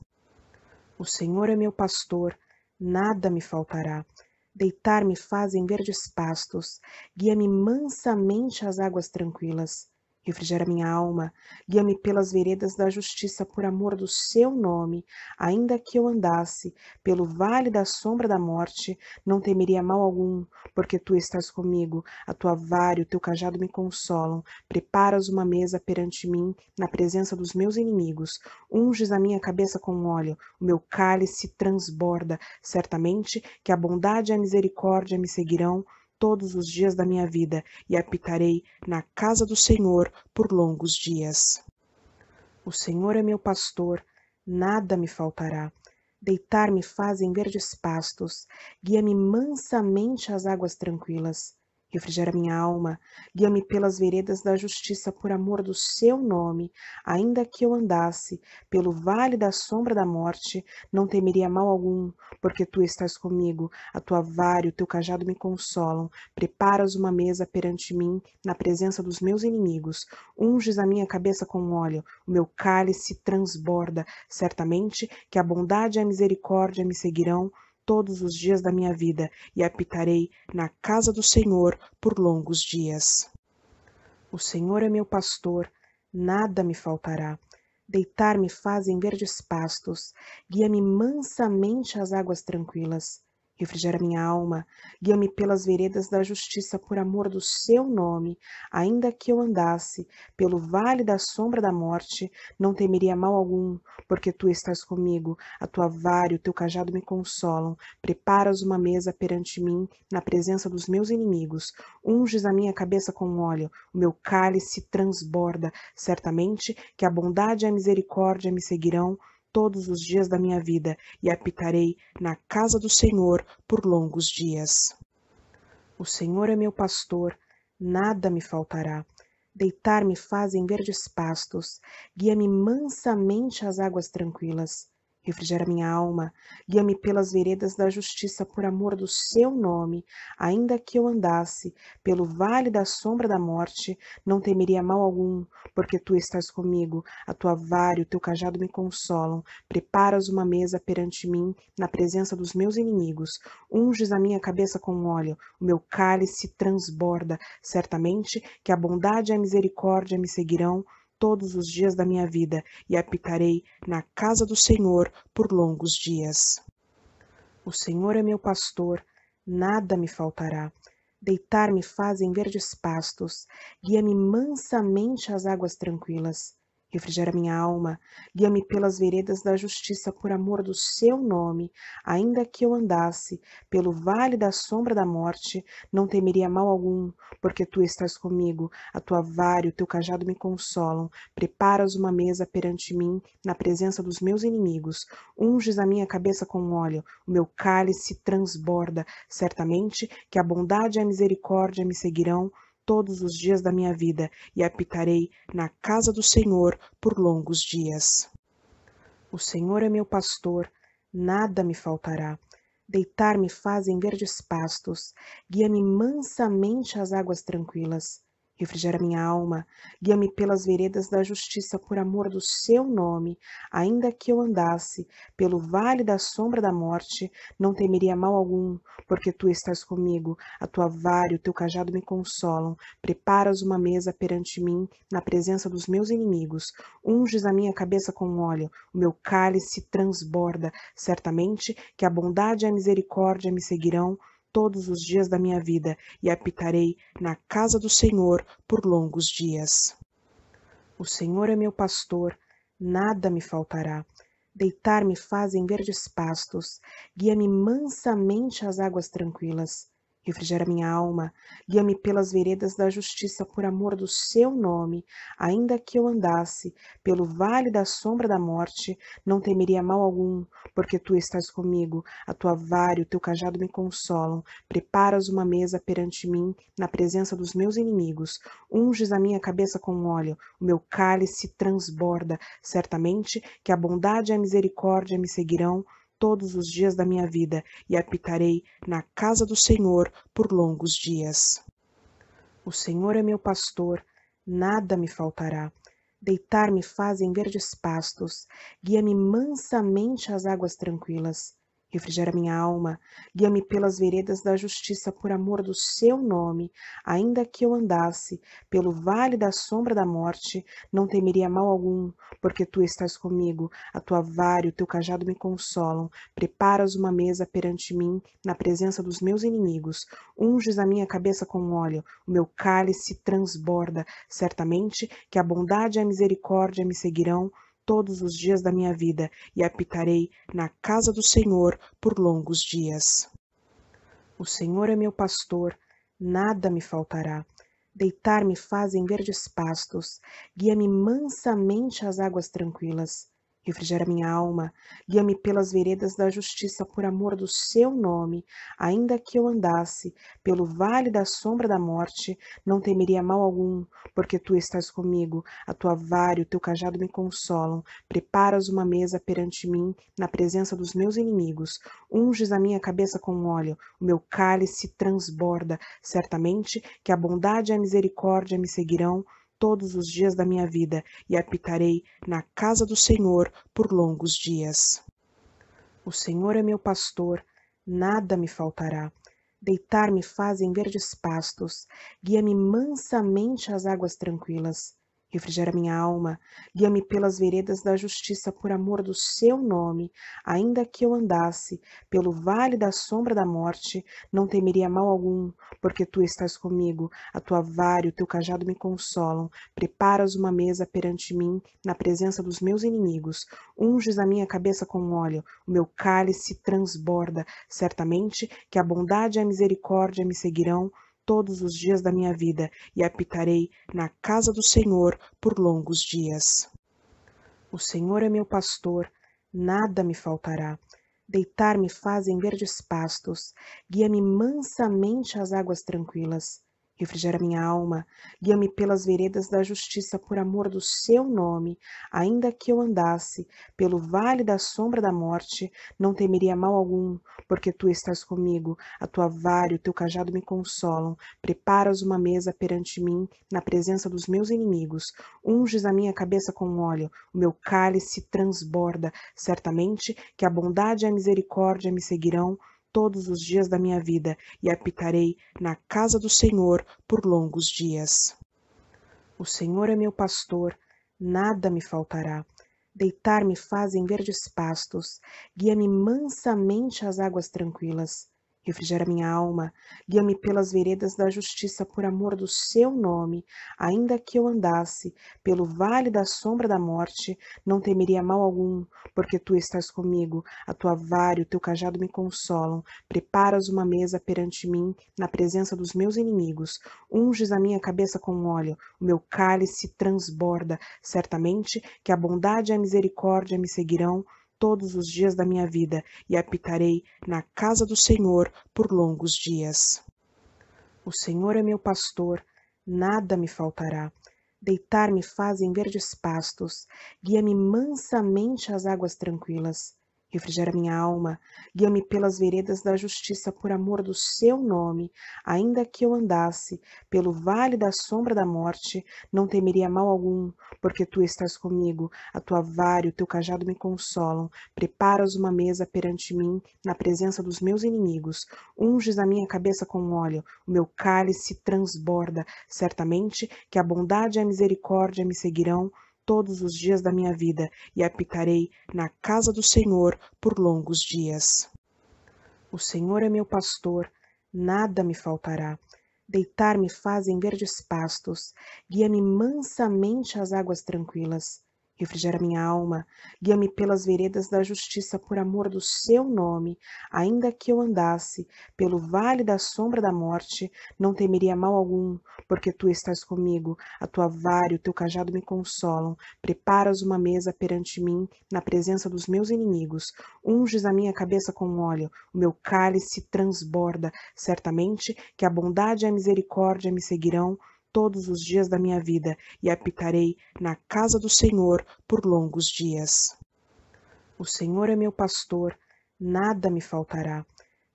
O Senhor é meu pastor, nada me faltará. Deitar-me faz em verdes pastos, guia-me mansamente às águas tranquilas. Refrigera minha alma, guia-me pelas veredas da justiça por amor do seu nome. Ainda que eu andasse pelo vale da sombra da morte, não temeria mal algum, porque tu estás comigo. A tua vara e o teu cajado me consolam. Preparas uma mesa perante mim, na presença dos meus inimigos. Unges a minha cabeça com óleo, o meu cálice transborda. Certamente que a bondade e a misericórdia me seguirão todos os dias da minha vida e habitarei na casa do Senhor por longos dias. O Senhor é meu pastor, nada me faltará. Deitar-me faz em verdes pastos, guia-me mansamente às águas tranquilas. Refrigera minha alma, guia-me pelas veredas da justiça por amor do seu nome. Ainda que eu andasse pelo vale da sombra da morte, não temeria mal algum, porque tu estás comigo. A tua vara e o teu cajado me consolam. Preparas uma mesa perante mim, na presença dos meus inimigos. Unges a minha cabeça com óleo, o meu cálice transborda. Certamente que a bondade e a misericórdia me seguirão todos os dias da minha vida e habitarei na casa do Senhor por longos dias. O Senhor é meu pastor, nada me faltará. Deitar-me faz em verdes pastos, guia-me mansamente às águas tranquilas. Refrigera minha alma, guia-me pelas veredas da justiça por amor do seu nome. Ainda que eu andasse pelo vale da sombra da morte, não temeria mal algum, porque tu estás comigo. A tua vara e o teu cajado me consolam. Preparas uma mesa perante mim, na presença dos meus inimigos. Unges a minha cabeça com óleo, o meu cálice transborda. Certamente que a bondade e a misericórdia me seguirão todos os dias da minha vida e habitarei na casa do Senhor por longos dias. O Senhor é meu pastor, nada me faltará. Deitar-me faz em verdes pastos, guia-me mansamente às águas tranquilas. Refrigera minha alma, guia-me pelas veredas da justiça por amor do seu nome. Ainda que eu andasse pelo vale da sombra da morte, não temeria mal algum, porque tu estás comigo. A tua vara e o teu cajado me consolam. Preparas uma mesa perante mim, na presença dos meus inimigos. Unges a minha cabeça com óleo, o meu cálice transborda. Certamente que a bondade e a misericórdia me seguirão todos os dias da minha vida e habitarei na casa do Senhor por longos dias. O Senhor é meu pastor, nada me faltará. Deitar-me faz em verdes pastos, guia-me mansamente às águas tranquilas refrigera minha alma, guia-me pelas veredas da justiça por amor do seu nome, ainda que eu andasse pelo vale da sombra da morte, não temeria mal algum, porque tu estás comigo, a tua vara e o teu cajado me consolam, preparas uma mesa perante mim, na presença dos meus inimigos, unges a minha cabeça com óleo, o meu cálice transborda, certamente que a bondade e a misericórdia me seguirão todos os dias da minha vida e habitarei na casa do Senhor por longos dias. O Senhor é meu pastor, nada me faltará. Deitar-me faz em verdes pastos, guia-me mansamente às águas tranquilas. Refrigera minha alma, guia-me pelas veredas da justiça por amor do seu nome. Ainda que eu andasse pelo vale da sombra da morte, não temeria mal algum, porque tu estás comigo. A tua vara e o teu cajado me consolam. Preparas uma mesa perante mim, na presença dos meus inimigos. Unges a minha cabeça com óleo, o meu cálice transborda. Certamente que a bondade e a misericórdia me seguirão todos os dias da minha vida e habitarei na casa do Senhor por longos dias. O Senhor é meu pastor, nada me faltará. Deitar-me faz em verdes pastos, guia-me mansamente às águas tranquilas. Refrigera minha alma, guia-me pelas veredas da justiça por amor do seu nome. Ainda que eu andasse pelo vale da sombra da morte, não temeria mal algum, porque tu estás comigo. A tua vara e o teu cajado me consolam. Preparas uma mesa perante mim, na presença dos meus inimigos. Unges a minha cabeça com óleo, o meu cálice transborda. Certamente que a bondade e a misericórdia me seguirão todos os dias da minha vida e habitarei na casa do Senhor por longos dias. O Senhor é meu pastor, nada me faltará. Deitar-me faz em verdes pastos, guia-me mansamente às águas tranquilas refrigera minha alma, guia-me pelas veredas da justiça por amor do seu nome, ainda que eu andasse pelo vale da sombra da morte, não temeria mal algum, porque tu estás comigo, a tua vara e o teu cajado me consolam, preparas uma mesa perante mim, na presença dos meus inimigos, unges a minha cabeça com óleo, o meu cálice transborda, certamente que a bondade e a misericórdia me seguirão todos os dias da minha vida e habitarei na casa do Senhor por longos dias. O Senhor é meu pastor, nada me faltará. Deitar-me faz em verdes pastos, guia-me mansamente às águas tranquilas. Refrigera minha alma, guia-me pelas veredas da justiça por amor do seu nome. Ainda que eu andasse pelo vale da sombra da morte, não temeria mal algum, porque tu estás comigo. A tua vara e o teu cajado me consolam. Preparas uma mesa perante mim, na presença dos meus inimigos. Unges a minha cabeça com óleo, o meu cálice transborda. Certamente que a bondade e a misericórdia me seguirão todos os dias da minha vida e habitarei na casa do Senhor por longos dias. O Senhor é meu pastor, nada me faltará. Deitar-me faz em verdes pastos, guia-me mansamente às águas tranquilas refrigera minha alma, guia-me pelas veredas da justiça por amor do seu nome, ainda que eu andasse pelo vale da sombra da morte, não temeria mal algum, porque tu estás comigo, a tua vara e o teu cajado me consolam, preparas uma mesa perante mim, na presença dos meus inimigos, unges a minha cabeça com óleo, o meu cálice transborda, certamente que a bondade e a misericórdia me seguirão todos os dias da minha vida e habitarei na casa do Senhor por longos dias. O Senhor é meu pastor, nada me faltará. Deitar-me faz em verdes pastos, guia-me mansamente às águas tranquilas. Refrigera minha alma, guia-me pelas veredas da justiça por amor do seu nome. Ainda que eu andasse pelo vale da sombra da morte, não temeria mal algum, porque tu estás comigo. A tua vara e o teu cajado me consolam. Preparas uma mesa perante mim, na presença dos meus inimigos. Unges a minha cabeça com óleo, o meu cálice transborda. Certamente que a bondade e a misericórdia me seguirão todos os dias da minha vida e habitarei na casa do Senhor por longos dias. O Senhor é meu pastor, nada me faltará. Deitar-me faz em verdes pastos, guia-me mansamente às águas tranquilas. Refrigera minha alma, guia-me pelas veredas da justiça por amor do seu nome. Ainda que eu andasse pelo vale da sombra da morte, não temeria mal algum, porque tu estás comigo. A tua vara e o teu cajado me consolam. Preparas uma mesa perante mim, na presença dos meus inimigos. Unges a minha cabeça com óleo, o meu cálice transborda. Certamente que a bondade e a misericórdia me seguirão todos os dias da minha vida e habitarei na casa do Senhor por longos dias. O Senhor é meu pastor, nada me faltará. Deitar-me faz em verdes pastos, guia-me mansamente às águas tranquilas. Refrigera minha alma, guia-me pelas veredas da justiça por amor do seu nome. Ainda que eu andasse pelo vale da sombra da morte, não temeria mal algum, porque tu estás comigo. A tua vara e o teu cajado me consolam. Preparas uma mesa perante mim, na presença dos meus inimigos. Unges a minha cabeça com óleo, o meu cálice transborda. Certamente que a bondade e a misericórdia me seguirão todos os dias da minha vida e habitarei na casa do Senhor por longos dias. O Senhor é meu pastor, nada me faltará. Deitar-me faz em verdes pastos, guia-me mansamente às águas tranquilas. Refrigera minha alma, guia-me pelas veredas da justiça por amor do seu nome. Ainda que eu andasse pelo vale da sombra da morte, não temeria mal algum, porque tu estás comigo. A tua vara e o teu cajado me consolam. Preparas uma mesa perante mim, na presença dos meus inimigos. Unges a minha cabeça com óleo, o meu cálice transborda. Certamente que a bondade e a misericórdia me seguirão todos os dias da minha vida e habitarei na casa do Senhor por longos dias. O Senhor é meu pastor, nada me faltará.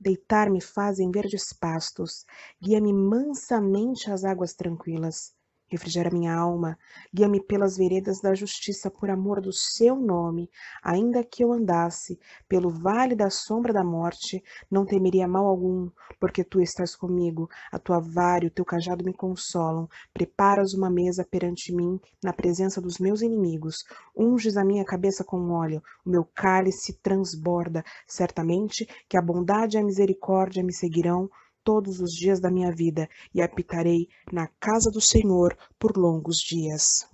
Deitar-me faz em verdes pastos, guia-me mansamente às águas tranquilas. Refrigera minha alma, guia-me pelas veredas da justiça por amor do seu nome. Ainda que eu andasse pelo vale da sombra da morte, não temeria mal algum, porque tu estás comigo. A tua vara e o teu cajado me consolam. Preparas uma mesa perante mim, na presença dos meus inimigos. Unges a minha cabeça com óleo, o meu cálice transborda. Certamente que a bondade e a misericórdia me seguirão todos os dias da minha vida e habitarei na casa do Senhor por longos dias.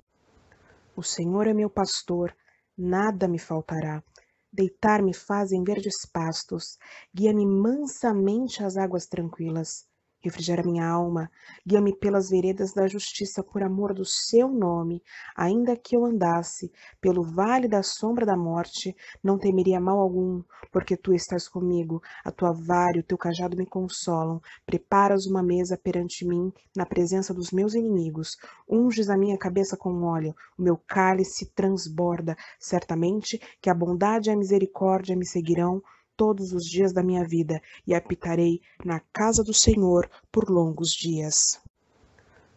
O Senhor é meu pastor, nada me faltará. Deitar-me faz em verdes pastos, guia-me mansamente às águas tranquilas. Refrigera minha alma, guia-me pelas veredas da justiça por amor do seu nome. Ainda que eu andasse pelo vale da sombra da morte, não temeria mal algum, porque tu estás comigo. A tua vara e o teu cajado me consolam. Preparas uma mesa perante mim, na presença dos meus inimigos. Unges a minha cabeça com óleo, o meu cálice transborda. Certamente que a bondade e a misericórdia me seguirão todos os dias da minha vida e habitarei na casa do Senhor por longos dias.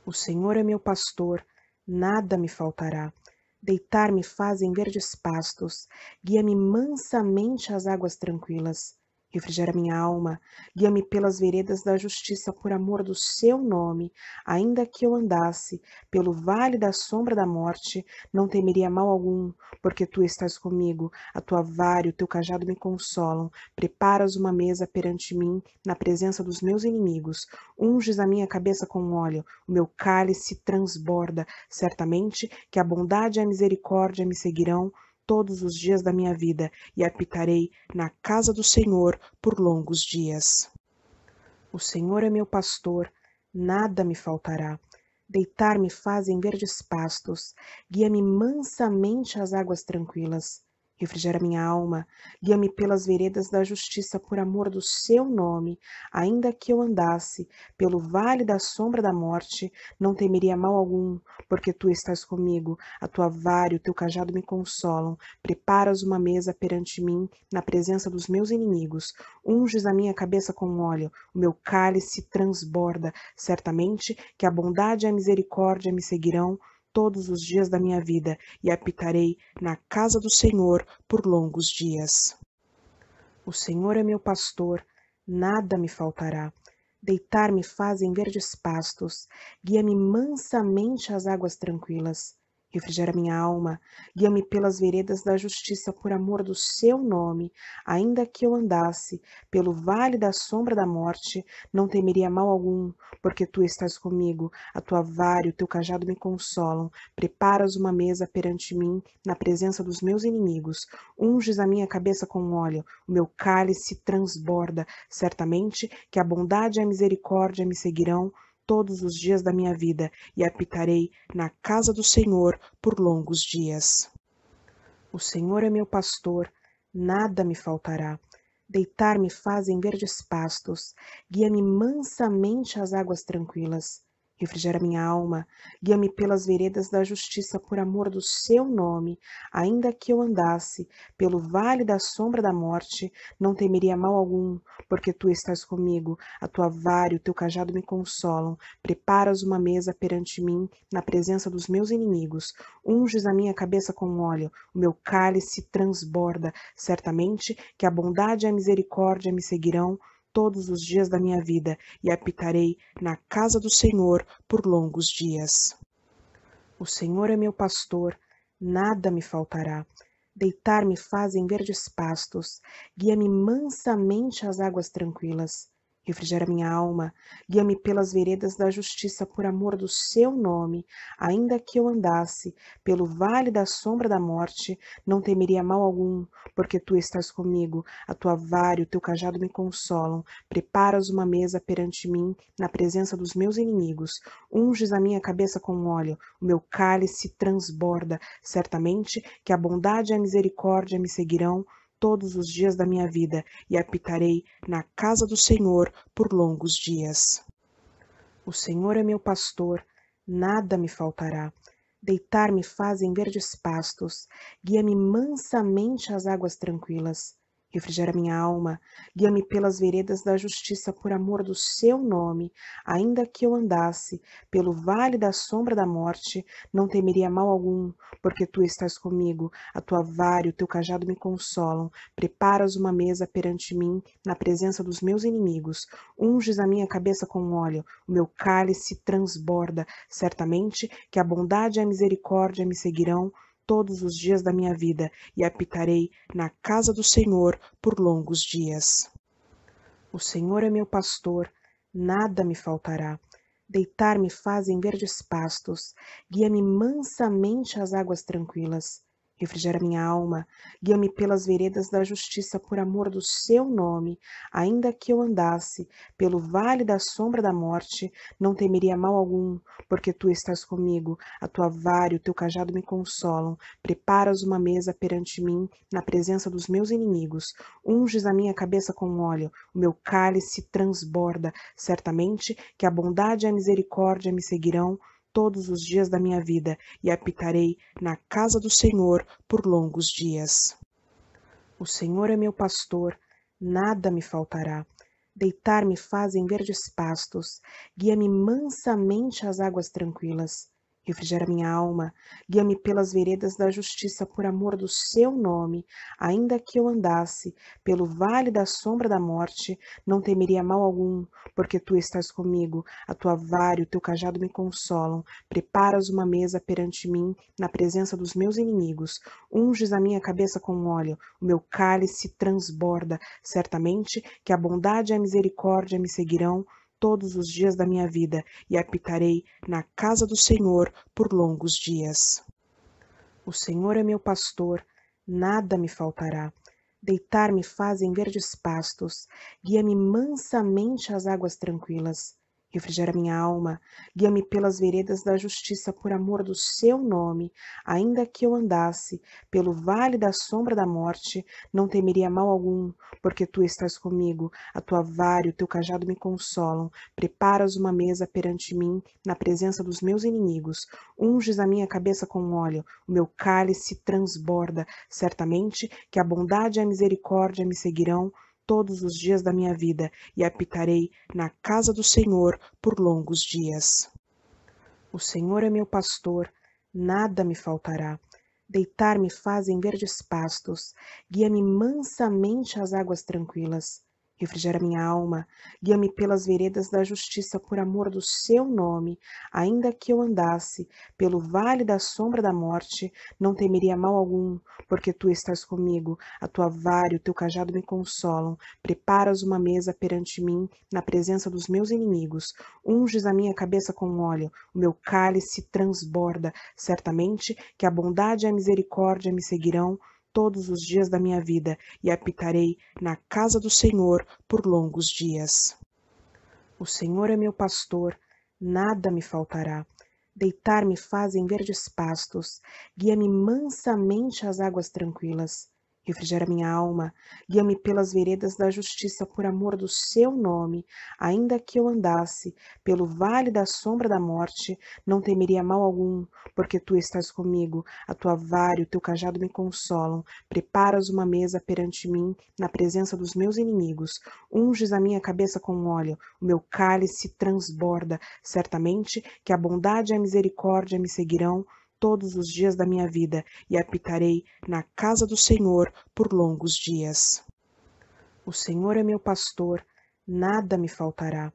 O Senhor é meu pastor, nada me faltará. Deitar-me faz em verdes pastos, guia-me mansamente às águas tranquilas. Refrigera minha alma, guia-me pelas veredas da justiça por amor do seu nome. Ainda que eu andasse pelo vale da sombra da morte, não temeria mal algum, porque tu estás comigo. A tua vara e o teu cajado me consolam. Preparas uma mesa perante mim, na presença dos meus inimigos. Unges a minha cabeça com óleo, o meu cálice transborda. Certamente que a bondade e a misericórdia me seguirão todos os dias da minha vida e habitarei na casa do Senhor por longos dias. O Senhor é meu pastor, nada me faltará. Deitar-me faz em verdes pastos, guia-me mansamente às águas tranquilas refrigera minha alma, guia-me pelas veredas da justiça por amor do seu nome. Ainda que eu andasse pelo vale da sombra da morte, não temeria mal algum, porque tu estás comigo, a tua vara e o teu cajado me consolam. Preparas uma mesa perante mim, na presença dos meus inimigos. Unges a minha cabeça com óleo, o meu cálice transborda. Certamente que a bondade e a misericórdia me seguirão todos os dias da minha vida e habitarei na casa do Senhor por longos dias. O Senhor é meu pastor, nada me faltará. Deitar-me faz em verdes pastos, guia-me mansamente às águas tranquilas refrigera minha alma, guia-me pelas veredas da justiça por amor do seu nome, ainda que eu andasse pelo vale da sombra da morte, não temeria mal algum, porque tu estás comigo, a tua vara e o teu cajado me consolam, preparas uma mesa perante mim, na presença dos meus inimigos, unges a minha cabeça com óleo, o meu cálice transborda, certamente que a bondade e a misericórdia me seguirão todos os dias da minha vida e habitarei na casa do Senhor por longos dias. O Senhor é meu pastor, nada me faltará. Deitar-me faz em verdes pastos, guia-me mansamente às águas tranquilas refrigera minha alma, guia-me pelas veredas da justiça por amor do seu nome. Ainda que eu andasse pelo vale da sombra da morte, não temeria mal algum, porque tu estás comigo, a tua vara e o teu cajado me consolam. Preparas uma mesa perante mim, na presença dos meus inimigos. Unges a minha cabeça com óleo, o meu cálice transborda. Certamente que a bondade e a misericórdia me seguirão todos os dias da minha vida e habitarei na casa do Senhor por longos dias. O Senhor é meu pastor, nada me faltará. Deitar-me faz em verdes pastos, guia-me mansamente às águas tranquilas refrigera minha alma, guia-me pelas veredas da justiça por amor do seu nome. Ainda que eu andasse pelo vale da sombra da morte, não temeria mal algum, porque tu estás comigo, a tua vara e o teu cajado me consolam. Preparas uma mesa perante mim, na presença dos meus inimigos. Unges a minha cabeça com óleo, o meu cálice transborda. Certamente que a bondade e a misericórdia me seguirão todos os dias da minha vida e habitarei na casa do Senhor por longos dias. O Senhor é meu pastor, nada me faltará. Deitar-me faz em verdes pastos, guia-me mansamente às águas tranquilas. Refrigera minha alma, guia-me pelas veredas da justiça por amor do seu nome. Ainda que eu andasse pelo vale da sombra da morte, não temeria mal algum, porque tu estás comigo. A tua vara e o teu cajado me consolam. Preparas uma mesa perante mim, na presença dos meus inimigos. Unges a minha cabeça com óleo, o meu cálice transborda. Certamente que a bondade e a misericórdia me seguirão todos os dias da minha vida e habitarei na casa do Senhor por longos dias. O Senhor é meu pastor, nada me faltará. Deitar-me faz em verdes pastos, guia-me mansamente às águas tranquilas. Refrigera minha alma, guia-me pelas veredas da justiça por amor do seu nome. Ainda que eu andasse pelo vale da sombra da morte, não temeria mal algum, porque tu estás comigo. A tua vara e o teu cajado me consolam. Preparas uma mesa perante mim, na presença dos meus inimigos. Unges a minha cabeça com óleo, o meu cálice transborda. Certamente que a bondade e a misericórdia me seguirão todos os dias da minha vida e habitarei na casa do Senhor por longos dias. O Senhor é meu pastor, nada me faltará. Deitar-me faz em verdes pastos, guia-me mansamente às águas tranquilas. Refrigera minha alma, guia-me pelas veredas da justiça por amor do seu nome. Ainda que eu andasse pelo vale da sombra da morte, não temeria mal algum, porque tu estás comigo. A tua vara e o teu cajado me consolam. Preparas uma mesa perante mim, na presença dos meus inimigos. Unges a minha cabeça com óleo, o meu cálice transborda. Certamente que a bondade e a misericórdia me seguirão todos os dias da minha vida e habitarei na casa do Senhor por longos dias. O Senhor é meu pastor, nada me faltará. Deitar-me faz em verdes pastos, guia-me mansamente às águas tranquilas. Refrigera minha alma, guia-me pelas veredas da justiça por amor do seu nome. Ainda que eu andasse pelo vale da sombra da morte, não temeria mal algum, porque tu estás comigo. A tua vara e o teu cajado me consolam. Preparas uma mesa perante mim, na presença dos meus inimigos. Unges a minha cabeça com óleo, o meu cálice transborda. Certamente que a bondade e a misericórdia me seguirão todos os dias da minha vida e habitarei na casa do Senhor por longos dias. O Senhor é meu pastor, nada me faltará. Deitar-me faz em verdes pastos, guia-me mansamente às águas tranquilas refrigera minha alma, guia-me pelas veredas da justiça por amor do seu nome. Ainda que eu andasse pelo vale da sombra da morte, não temeria mal algum, porque tu estás comigo, a tua vara e o teu cajado me consolam. Preparas uma mesa perante mim, na presença dos meus inimigos. Unges a minha cabeça com óleo, o meu cálice transborda. Certamente que a bondade e a misericórdia me seguirão todos os dias da minha vida e habitarei na casa do Senhor por longos dias. O Senhor é meu pastor, nada me faltará. Deitar-me faz em verdes pastos, guia-me mansamente às águas tranquilas refrigera minha alma, guia-me pelas veredas da justiça por amor do seu nome, ainda que eu andasse pelo vale da sombra da morte, não temeria mal algum, porque tu estás comigo, a tua vara e o teu cajado me consolam, preparas uma mesa perante mim, na presença dos meus inimigos, unges a minha cabeça com óleo, o meu cálice transborda, certamente que a bondade e a misericórdia me seguirão todos os dias da minha vida e habitarei na casa do Senhor por longos dias. O Senhor é meu pastor, nada me faltará.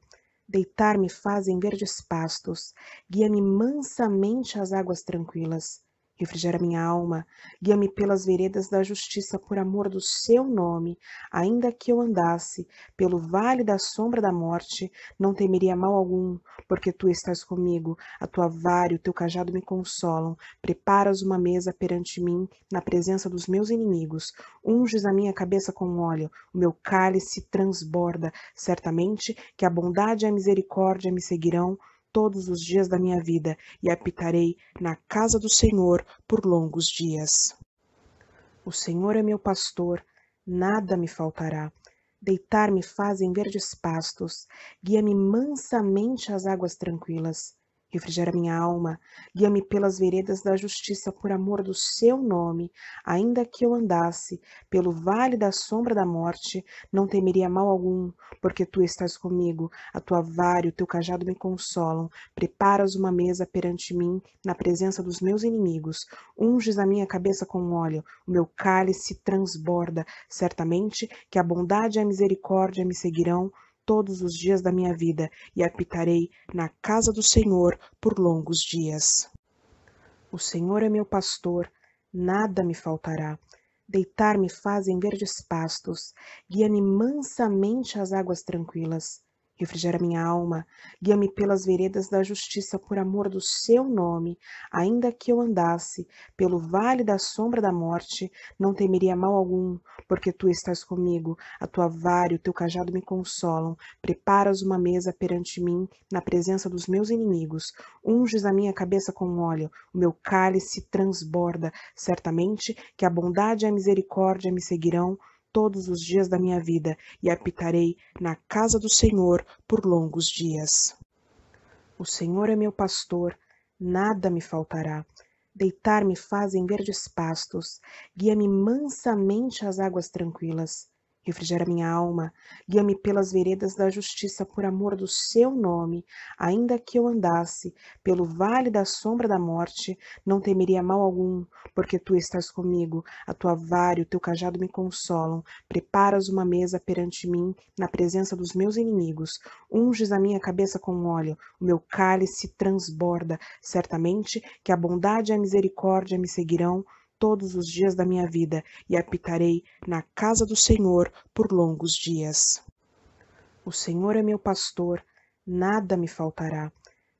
Deitar-me faz em verdes pastos, guia-me mansamente às águas tranquilas. Refrigera minha alma, guia-me pelas veredas da justiça por amor do seu nome. Ainda que eu andasse pelo vale da sombra da morte, não temeria mal algum, porque tu estás comigo. A tua vara e o teu cajado me consolam. Preparas uma mesa perante mim, na presença dos meus inimigos. Unges a minha cabeça com óleo, o meu cálice transborda. Certamente que a bondade e a misericórdia me seguirão todos os dias da minha vida e habitarei na casa do Senhor por longos dias. O Senhor é meu pastor, nada me faltará. Deitar-me faz em verdes pastos, guia-me mansamente às águas tranquilas refrigera minha alma, guia-me pelas veredas da justiça por amor do seu nome. Ainda que eu andasse pelo vale da sombra da morte, não temeria mal algum, porque tu estás comigo, a tua vara e o teu cajado me consolam. Preparas uma mesa perante mim, na presença dos meus inimigos. Unges a minha cabeça com óleo, o meu cálice transborda. Certamente que a bondade e a misericórdia me seguirão todos os dias da minha vida e habitarei na casa do Senhor por longos dias. O Senhor é meu pastor, nada me faltará. Deitar-me faz em verdes pastos, guia-me mansamente às águas tranquilas. Refrigera minha alma, guia-me pelas veredas da justiça por amor do seu nome. Ainda que eu andasse pelo vale da sombra da morte, não temeria mal algum, porque tu estás comigo. A tua vara e o teu cajado me consolam. Preparas uma mesa perante mim, na presença dos meus inimigos. Unges a minha cabeça com óleo, o meu cálice transborda. Certamente que a bondade e a misericórdia me seguirão todos os dias da minha vida e habitarei na casa do Senhor por longos dias. O Senhor é meu pastor, nada me faltará. Deitar-me faz em verdes pastos, guia-me mansamente às águas tranquilas. Refrigera minha alma, guia-me pelas veredas da justiça por amor do seu nome. Ainda que eu andasse pelo vale da sombra da morte, não temeria mal algum, porque tu estás comigo. A tua vara e o teu cajado me consolam. Preparas uma mesa perante mim, na presença dos meus inimigos. Unges a minha cabeça com óleo, o meu cálice transborda. Certamente que a bondade e a misericórdia me seguirão todos os dias da minha vida e habitarei na casa do Senhor por longos dias. O Senhor é meu pastor, nada me faltará.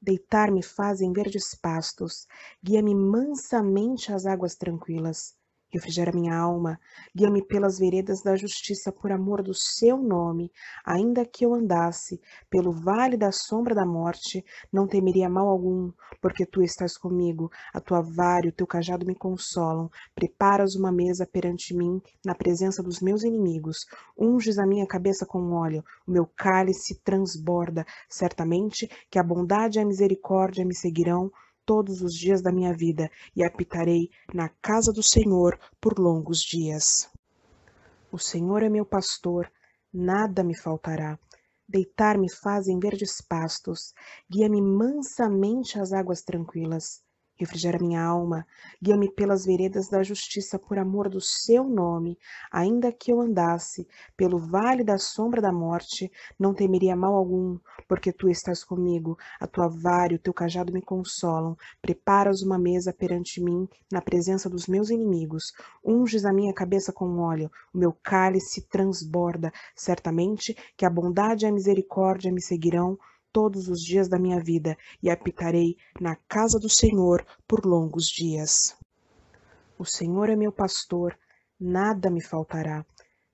Deitar-me faz em verdes pastos, guia-me mansamente às águas tranquilas refrigera minha alma, guia-me pelas veredas da justiça por amor do seu nome, ainda que eu andasse pelo vale da sombra da morte, não temeria mal algum, porque tu estás comigo, a tua vara e o teu cajado me consolam, preparas uma mesa perante mim, na presença dos meus inimigos, unges a minha cabeça com óleo, o meu cálice transborda, certamente que a bondade e a misericórdia me seguirão todos os dias da minha vida e habitarei na casa do Senhor por longos dias. O Senhor é meu pastor, nada me faltará. Deitar-me faz em verdes pastos, guia-me mansamente às águas tranquilas. Refrigera minha alma, guia-me pelas veredas da justiça por amor do seu nome. Ainda que eu andasse pelo vale da sombra da morte, não temeria mal algum, porque tu estás comigo. A tua vara e o teu cajado me consolam. Preparas uma mesa perante mim, na presença dos meus inimigos. Unges a minha cabeça com óleo, o meu cálice transborda. Certamente que a bondade e a misericórdia me seguirão todos os dias da minha vida e habitarei na casa do Senhor por longos dias. O Senhor é meu pastor, nada me faltará.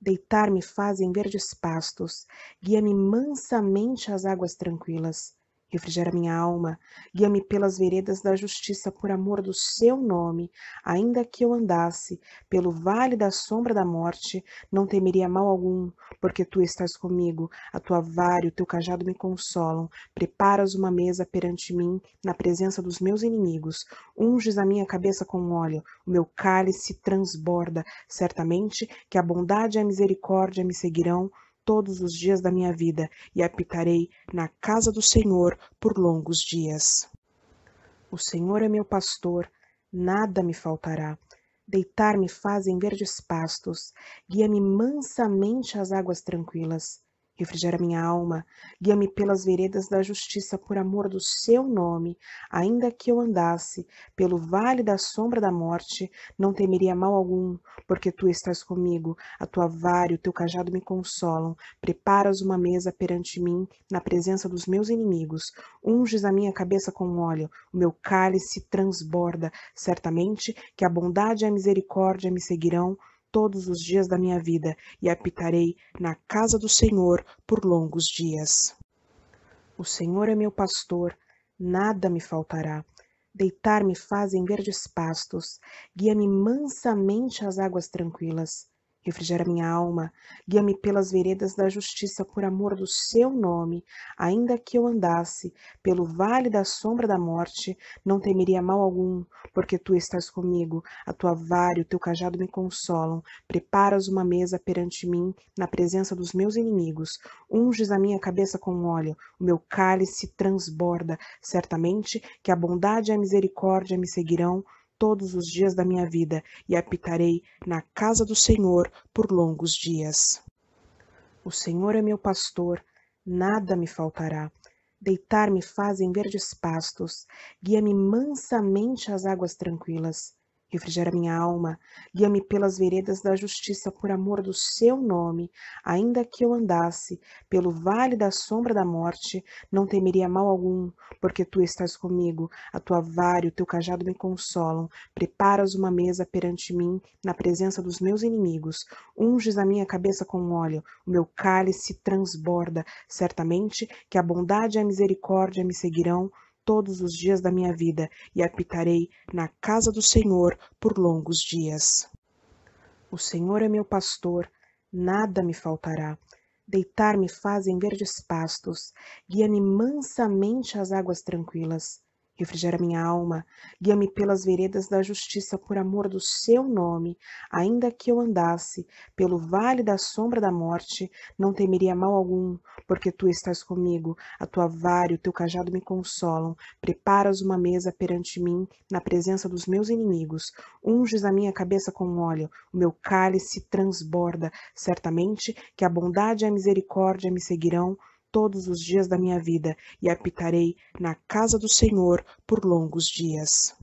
Deitar-me faz em verdes pastos, guia-me mansamente às águas tranquilas. Refrigera minha alma, guia-me pelas veredas da justiça por amor do seu nome. Ainda que eu andasse pelo vale da sombra da morte, não temeria mal algum, porque tu estás comigo. A tua vara e o teu cajado me consolam. Preparas uma mesa perante mim, na presença dos meus inimigos. Unges a minha cabeça com óleo, o meu cálice transborda. Certamente que a bondade e a misericórdia me seguirão todos os dias da minha vida e habitarei na casa do Senhor por longos dias. O Senhor é meu pastor, nada me faltará. Deitar-me faz em verdes pastos, guia-me mansamente às águas tranquilas. Refrigera minha alma, guia-me pelas veredas da justiça por amor do seu nome. Ainda que eu andasse pelo vale da sombra da morte, não temeria mal algum, porque tu estás comigo. A tua vara e o teu cajado me consolam. Preparas uma mesa perante mim, na presença dos meus inimigos. Unges a minha cabeça com óleo, o meu cálice transborda. Certamente que a bondade e a misericórdia me seguirão todos os dias da minha vida e habitarei na casa do Senhor por longos dias. O Senhor é meu pastor, nada me faltará. Deitar-me faz em verdes pastos, guia-me mansamente às águas tranquilas. Refrigera minha alma, guia-me pelas veredas da justiça por amor do seu nome. Ainda que eu andasse pelo vale da sombra da morte, não temeria mal algum, porque tu estás comigo. A tua vara e o teu cajado me consolam. Preparas uma mesa perante mim, na presença dos meus inimigos. Unges a minha cabeça com óleo, o meu cálice transborda. Certamente que a bondade e a misericórdia me seguirão todos os dias da minha vida e habitarei na casa do Senhor por longos dias. O Senhor é meu pastor, nada me faltará. Deitar-me faz em verdes pastos, guia-me mansamente às águas tranquilas. Refrigera minha alma, guia-me pelas veredas da justiça por amor do seu nome. Ainda que eu andasse pelo vale da sombra da morte, não temeria mal algum, porque tu estás comigo. A tua vara e o teu cajado me consolam. Preparas uma mesa perante mim, na presença dos meus inimigos. Unges a minha cabeça com óleo, o meu cálice transborda. Certamente que a bondade e a misericórdia me seguirão todos os dias da minha vida e habitarei na casa do Senhor por longos dias. O Senhor é meu pastor, nada me faltará. Deitar-me faz em verdes pastos, guia-me mansamente às águas tranquilas refrigera minha alma, guia-me pelas veredas da justiça por amor do seu nome. Ainda que eu andasse pelo vale da sombra da morte, não temeria mal algum, porque tu estás comigo, a tua vara e o teu cajado me consolam. Preparas uma mesa perante mim, na presença dos meus inimigos. Unges a minha cabeça com óleo, o meu cálice transborda. Certamente que a bondade e a misericórdia me seguirão todos os dias da minha vida e habitarei na casa do Senhor por longos dias.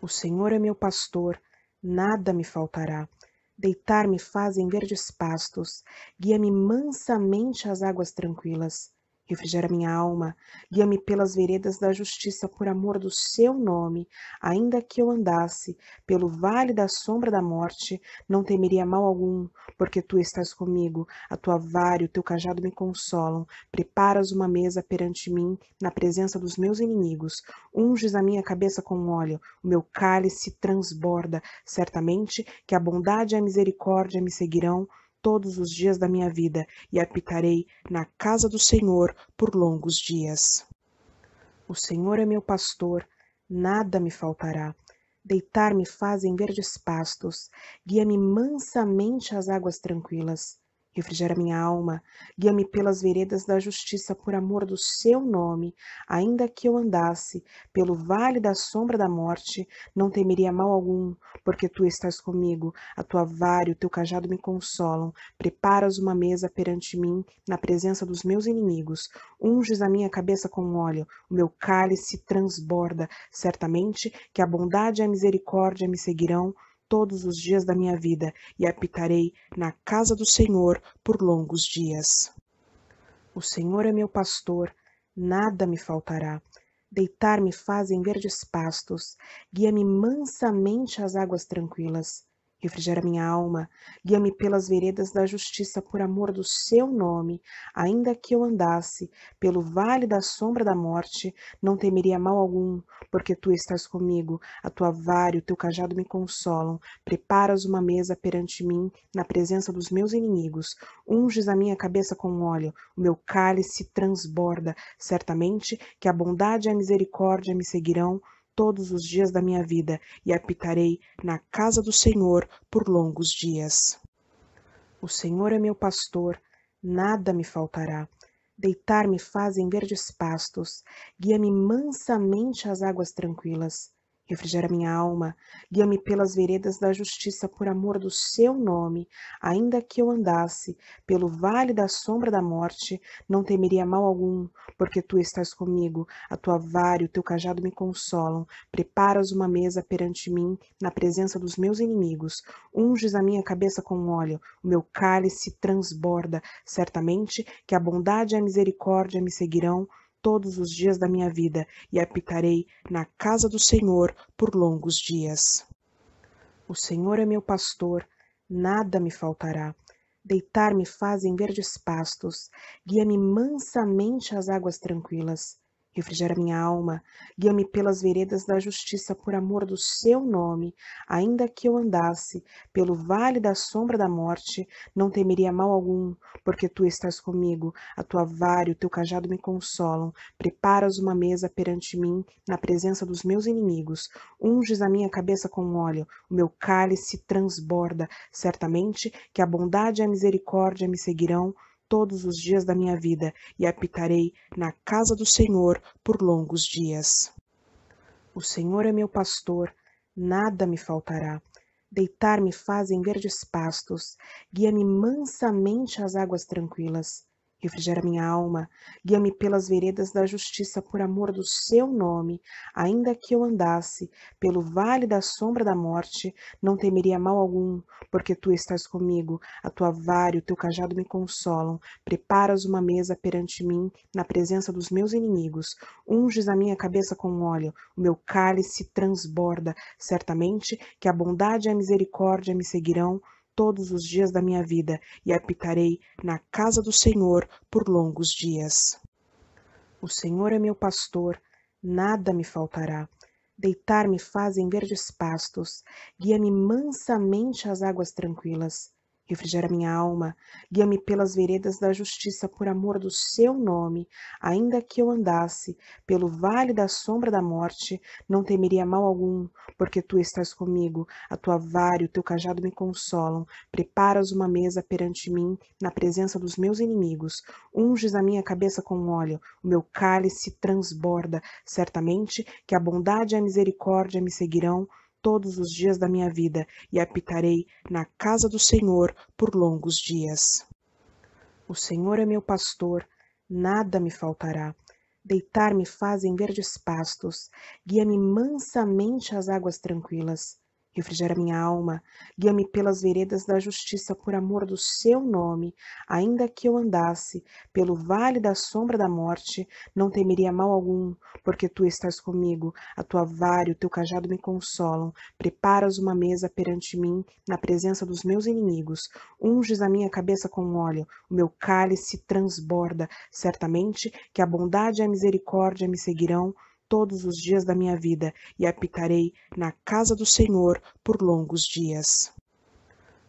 O Senhor é meu pastor, nada me faltará. Deitar-me faz em verdes pastos, guia-me mansamente às águas tranquilas refrigera minha alma, guia-me pelas veredas da justiça por amor do seu nome. Ainda que eu andasse pelo vale da sombra da morte, não temeria mal algum, porque tu estás comigo, a tua vara e o teu cajado me consolam. Preparas uma mesa perante mim, na presença dos meus inimigos. Unges a minha cabeça com óleo, o meu cálice transborda. Certamente que a bondade e a misericórdia me seguirão todos os dias da minha vida e habitarei na casa do Senhor por longos dias. O Senhor é meu pastor, nada me faltará. Deitar-me faz em verdes pastos, guia-me mansamente às águas tranquilas refrigera minha alma, guia-me pelas veredas da justiça por amor do seu nome. Ainda que eu andasse pelo vale da sombra da morte, não temeria mal algum, porque tu estás comigo, a tua vara e o teu cajado me consolam. Preparas uma mesa perante mim, na presença dos meus inimigos. Unges a minha cabeça com óleo, o meu cálice transborda. Certamente que a bondade e a misericórdia me seguirão todos os dias da minha vida e habitarei na casa do Senhor por longos dias. O Senhor é meu pastor, nada me faltará. Deitar-me faz em verdes pastos, guia-me mansamente às águas tranquilas. Refrigera minha alma, guia-me pelas veredas da justiça por amor do seu nome. Ainda que eu andasse pelo vale da sombra da morte, não temeria mal algum, porque tu estás comigo. A tua vara e o teu cajado me consolam. Preparas uma mesa perante mim, na presença dos meus inimigos. Unges a minha cabeça com óleo, o meu cálice transborda. Certamente que a bondade e a misericórdia me seguirão todos os dias da minha vida e habitarei na casa do Senhor por longos dias. O Senhor é meu pastor, nada me faltará. Deitar-me faz em verdes pastos, guia-me mansamente às águas tranquilas. Refrigera minha alma, guia-me pelas veredas da justiça por amor do seu nome. Ainda que eu andasse pelo vale da sombra da morte, não temeria mal algum, porque tu estás comigo. A tua vara e o teu cajado me consolam. Preparas uma mesa perante mim, na presença dos meus inimigos. Unges a minha cabeça com óleo, o meu cálice transborda. Certamente que a bondade e a misericórdia me seguirão todos os dias da minha vida e habitarei na casa do Senhor por longos dias. O Senhor é meu pastor, nada me faltará. Deitar-me faz em verdes pastos, guia-me mansamente às águas tranquilas. Refrigera minha alma, guia-me pelas veredas da justiça por amor do seu nome. Ainda que eu andasse pelo vale da sombra da morte, não temeria mal algum, porque tu estás comigo. A tua vara e o teu cajado me consolam. Preparas uma mesa perante mim, na presença dos meus inimigos. Unges a minha cabeça com óleo, o meu cálice transborda. Certamente que a bondade e a misericórdia me seguirão todos os dias da minha vida e habitarei na casa do Senhor por longos dias. O Senhor é meu pastor, nada me faltará. Deitar-me faz em verdes pastos, guia-me mansamente às águas tranquilas. Refrigera minha alma, guia-me pelas veredas da justiça por amor do seu nome. Ainda que eu andasse pelo vale da sombra da morte, não temeria mal algum, porque tu estás comigo. A tua vara e o teu cajado me consolam. Preparas uma mesa perante mim, na presença dos meus inimigos. Unges a minha cabeça com óleo, o meu cálice transborda. Certamente que a bondade e a misericórdia me seguirão todos os dias da minha vida e habitarei na casa do Senhor por longos dias. O Senhor é meu pastor, nada me faltará. Deitar-me faz em verdes pastos, guia-me mansamente às águas tranquilas. Refrigera minha alma, guia-me pelas veredas da justiça por amor do seu nome. Ainda que eu andasse pelo vale da sombra da morte, não temeria mal algum, porque tu estás comigo. A tua vara e o teu cajado me consolam. Preparas uma mesa perante mim, na presença dos meus inimigos. Unges a minha cabeça com óleo, o meu cálice transborda. Certamente que a bondade e a misericórdia me seguirão todos os dias da minha vida e habitarei na casa do Senhor por longos dias. O Senhor é meu pastor, nada me faltará. Deitar-me faz em verdes pastos, guia-me mansamente às águas tranquilas. Refrigera minha alma, guia-me pelas veredas da justiça por amor do seu nome. Ainda que eu andasse pelo vale da sombra da morte, não temeria mal algum, porque tu estás comigo. A tua vara e o teu cajado me consolam. Preparas uma mesa perante mim, na presença dos meus inimigos. Unges a minha cabeça com óleo, o meu cálice transborda. Certamente que a bondade e a misericórdia me seguirão todos os dias da minha vida e habitarei na casa do Senhor por longos dias.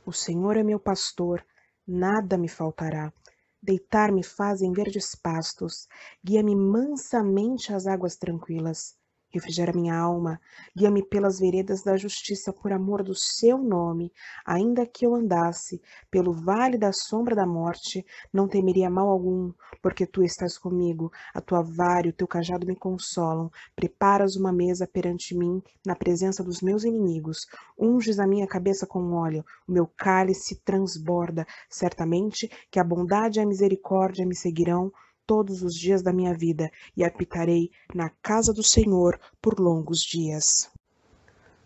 O Senhor é meu pastor, nada me faltará. Deitar-me faz em verdes pastos, guia-me mansamente às águas tranquilas refrigera minha alma, guia-me pelas veredas da justiça por amor do seu nome, ainda que eu andasse pelo vale da sombra da morte, não temeria mal algum, porque tu estás comigo, a tua vara e o teu cajado me consolam, preparas uma mesa perante mim, na presença dos meus inimigos, unges a minha cabeça com óleo, o meu cálice transborda, certamente que a bondade e a misericórdia me seguirão todos os dias da minha vida e habitarei na casa do Senhor por longos dias.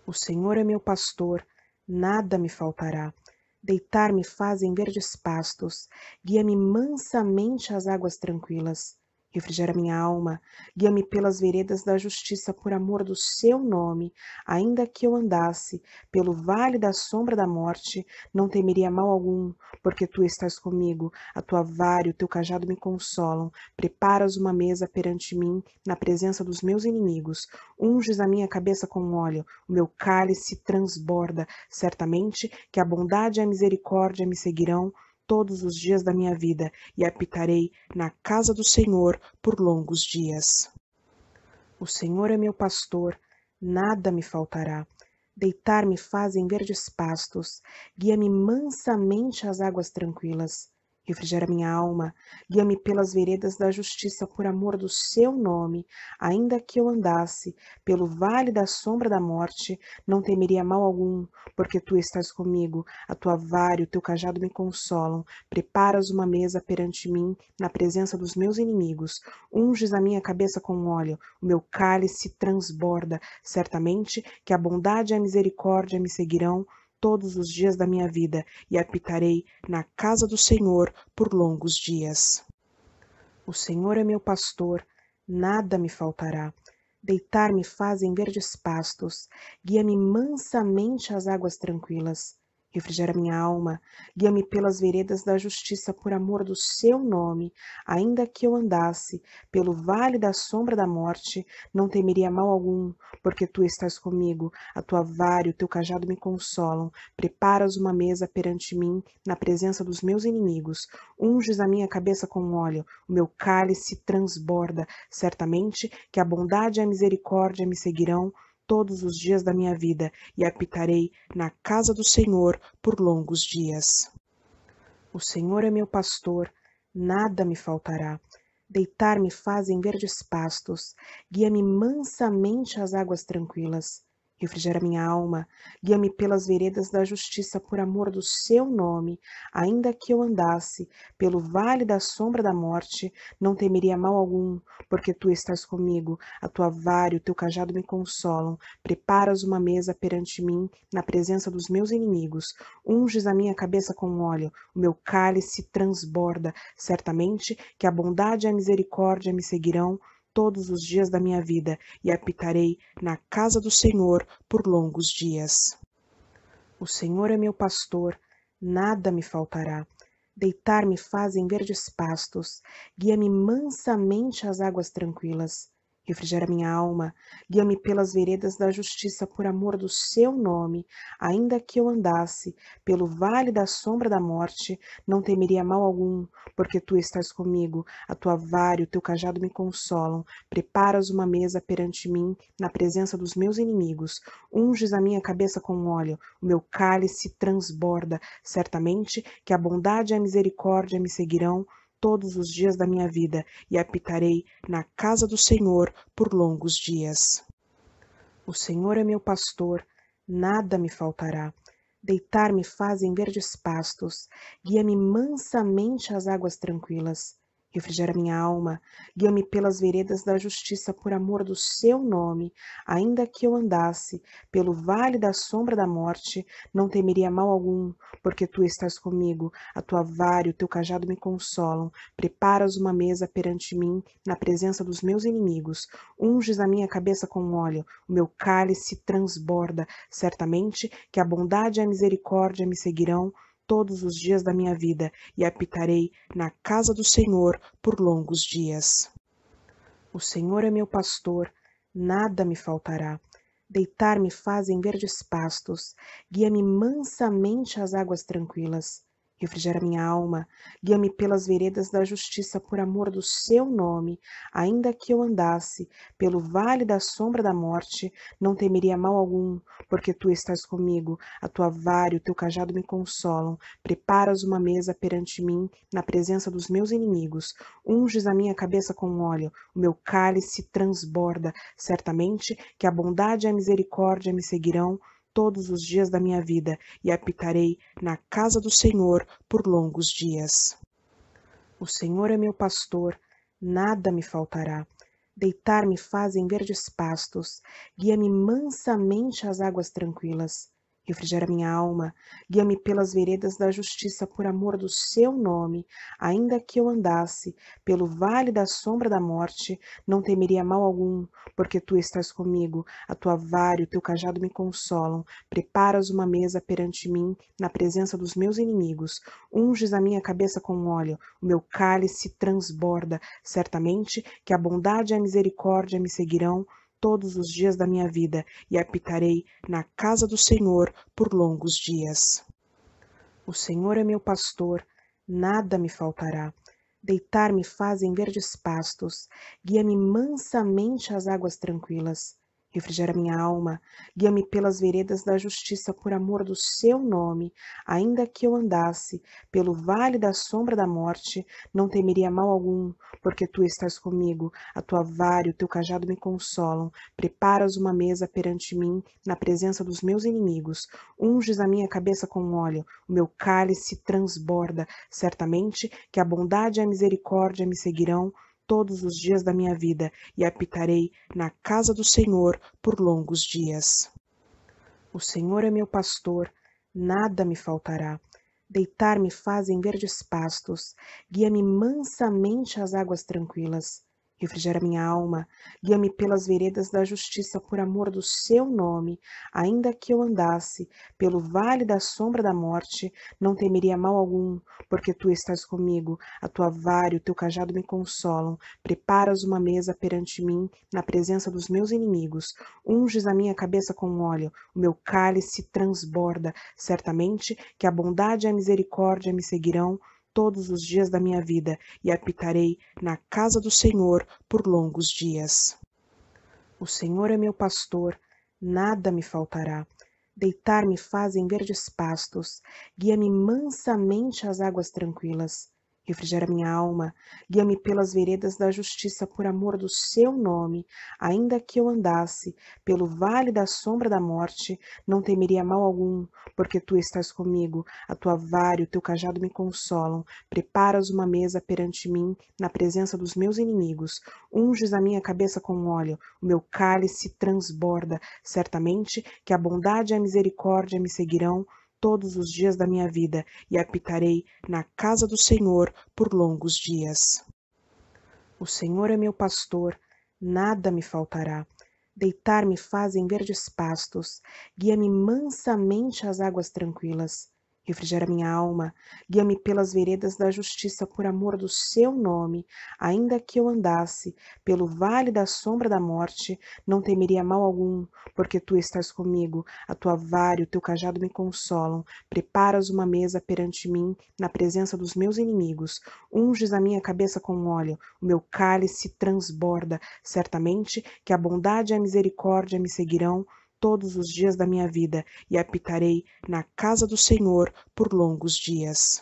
O Senhor é meu pastor, nada me faltará. Deitar-me faz em verdes pastos, guia-me mansamente às águas tranquilas. Refrigera minha alma, guia-me pelas veredas da justiça por amor do seu nome. Ainda que eu andasse pelo vale da sombra da morte, não temeria mal algum, porque tu estás comigo. A tua vara e o teu cajado me consolam. Preparas uma mesa perante mim, na presença dos meus inimigos. Unges a minha cabeça com óleo, o meu cálice transborda. Certamente que a bondade e a misericórdia me seguirão todos os dias da minha vida e habitarei na casa do Senhor por longos dias. O Senhor é meu pastor, nada me faltará. Deitar-me faz em verdes pastos, guia-me mansamente às águas tranquilas refrigera minha alma, guia-me pelas veredas da justiça por amor do seu nome, ainda que eu andasse pelo vale da sombra da morte, não temeria mal algum, porque tu estás comigo, a tua vara e o teu cajado me consolam, preparas uma mesa perante mim, na presença dos meus inimigos, unges a minha cabeça com óleo, o meu cálice transborda, certamente que a bondade e a misericórdia me seguirão todos os dias da minha vida e habitarei na casa do Senhor por longos dias. O Senhor é meu pastor, nada me faltará. Deitar-me faz em verdes pastos, guia-me mansamente às águas tranquilas. Refrigera minha alma, guia-me pelas veredas da justiça por amor do seu nome. Ainda que eu andasse pelo vale da sombra da morte, não temeria mal algum, porque tu estás comigo. A tua vara e o teu cajado me consolam. Preparas uma mesa perante mim, na presença dos meus inimigos. Unges a minha cabeça com óleo, o meu cálice transborda. Certamente que a bondade e a misericórdia me seguirão todos os dias da minha vida e habitarei na casa do Senhor por longos dias. O Senhor é meu pastor, nada me faltará. Deitar-me faz em verdes pastos, guia-me mansamente às águas tranquilas refrigera minha alma, guia-me pelas veredas da justiça por amor do seu nome. Ainda que eu andasse pelo vale da sombra da morte, não temeria mal algum, porque tu estás comigo, a tua vara e o teu cajado me consolam. Preparas uma mesa perante mim, na presença dos meus inimigos. Unges a minha cabeça com óleo, o meu cálice transborda. Certamente que a bondade e a misericórdia me seguirão todos os dias da minha vida e habitarei na casa do Senhor por longos dias. O Senhor é meu pastor, nada me faltará. Deitar-me faz em verdes pastos, guia-me mansamente às águas tranquilas. Refrigera minha alma, guia-me pelas veredas da justiça por amor do seu nome. Ainda que eu andasse pelo vale da sombra da morte, não temeria mal algum, porque tu estás comigo. A tua vara e o teu cajado me consolam. Preparas uma mesa perante mim, na presença dos meus inimigos. Unges a minha cabeça com óleo, o meu cálice transborda. Certamente que a bondade e a misericórdia me seguirão todos os dias da minha vida e habitarei na casa do Senhor por longos dias. O Senhor é meu pastor, nada me faltará. Deitar-me faz em verdes pastos, guia-me mansamente às águas tranquilas refrigera minha alma, guia-me pelas veredas da justiça por amor do seu nome. Ainda que eu andasse pelo vale da sombra da morte, não temeria mal algum, porque tu estás comigo, a tua vara e o teu cajado me consolam. Preparas uma mesa perante mim, na presença dos meus inimigos. Unges a minha cabeça com óleo, o meu cálice transborda. Certamente que a bondade e a misericórdia me seguirão todos os dias da minha vida e habitarei na casa do Senhor por longos dias. O Senhor é meu pastor, nada me faltará. Deitar-me faz em verdes pastos, guia-me mansamente às águas tranquilas refrigera minha alma, guia-me pelas veredas da justiça por amor do seu nome. Ainda que eu andasse pelo vale da sombra da morte, não temeria mal algum, porque tu estás comigo, a tua vara e o teu cajado me consolam. Preparas uma mesa perante mim, na presença dos meus inimigos. Unges a minha cabeça com óleo, o meu cálice transborda. Certamente que a bondade e a misericórdia me seguirão todos os dias da minha vida e habitarei na casa do Senhor por longos dias. O Senhor é meu pastor, nada me faltará. Deitar-me faz em verdes pastos, guia-me mansamente às águas tranquilas. Refrigera minha alma, guia-me pelas veredas da justiça por amor do seu nome. Ainda que eu andasse pelo vale da sombra da morte, não temeria mal algum, porque tu estás comigo. A tua vara e o teu cajado me consolam. Preparas uma mesa perante mim, na presença dos meus inimigos. Unges a minha cabeça com óleo, o meu cálice transborda. Certamente que a bondade e a misericórdia me seguirão todos os dias da minha vida e habitarei na casa do Senhor por longos dias. O Senhor é meu pastor, nada me faltará. Deitar-me faz em verdes pastos, guia-me mansamente às águas tranquilas. Refrigera minha alma, guia-me pelas veredas da justiça por amor do seu nome. Ainda que eu andasse pelo vale da sombra da morte, não temeria mal algum, porque tu estás comigo. A tua vara e o teu cajado me consolam. Preparas uma mesa perante mim, na presença dos meus inimigos. Unges a minha cabeça com óleo, o meu cálice transborda. Certamente que a bondade e a misericórdia me seguirão todos os dias da minha vida e habitarei na casa do Senhor por longos dias. O Senhor é meu pastor, nada me faltará. Deitar-me faz em verdes pastos, guia-me mansamente às águas tranquilas. Refrigera minha alma, guia-me pelas veredas da justiça por amor do seu nome. Ainda que eu andasse pelo vale da sombra da morte, não temeria mal algum, porque tu estás comigo. A tua vara e o teu cajado me consolam. Preparas uma mesa perante mim, na presença dos meus inimigos. Unges a minha cabeça com óleo, o meu cálice transborda. Certamente que a bondade e a misericórdia me seguirão todos os dias da minha vida e habitarei na casa do Senhor por longos dias. O Senhor é meu pastor, nada me faltará. Deitar-me faz em verdes pastos, guia-me mansamente às águas tranquilas. Refrigera minha alma, guia-me pelas veredas da justiça por amor do seu nome. Ainda que eu andasse pelo vale da sombra da morte, não temeria mal algum, porque tu estás comigo. A tua vara e o teu cajado me consolam. Preparas uma mesa perante mim, na presença dos meus inimigos. Unges a minha cabeça com óleo, o meu cálice transborda. Certamente que a bondade e a misericórdia me seguirão todos os dias da minha vida e habitarei na casa do Senhor por longos dias. O Senhor é meu pastor, nada me faltará. Deitar-me faz em verdes pastos, guia-me mansamente às águas tranquilas. Refrigera minha alma, guia-me pelas veredas da justiça por amor do seu nome. Ainda que eu andasse pelo vale da sombra da morte, não temeria mal algum, porque tu estás comigo. A tua vara e o teu cajado me consolam. Preparas uma mesa perante mim, na presença dos meus inimigos. Unges a minha cabeça com óleo, o meu cálice transborda. Certamente que a bondade e a misericórdia me seguirão todos os dias da minha vida e habitarei na casa do Senhor por longos dias.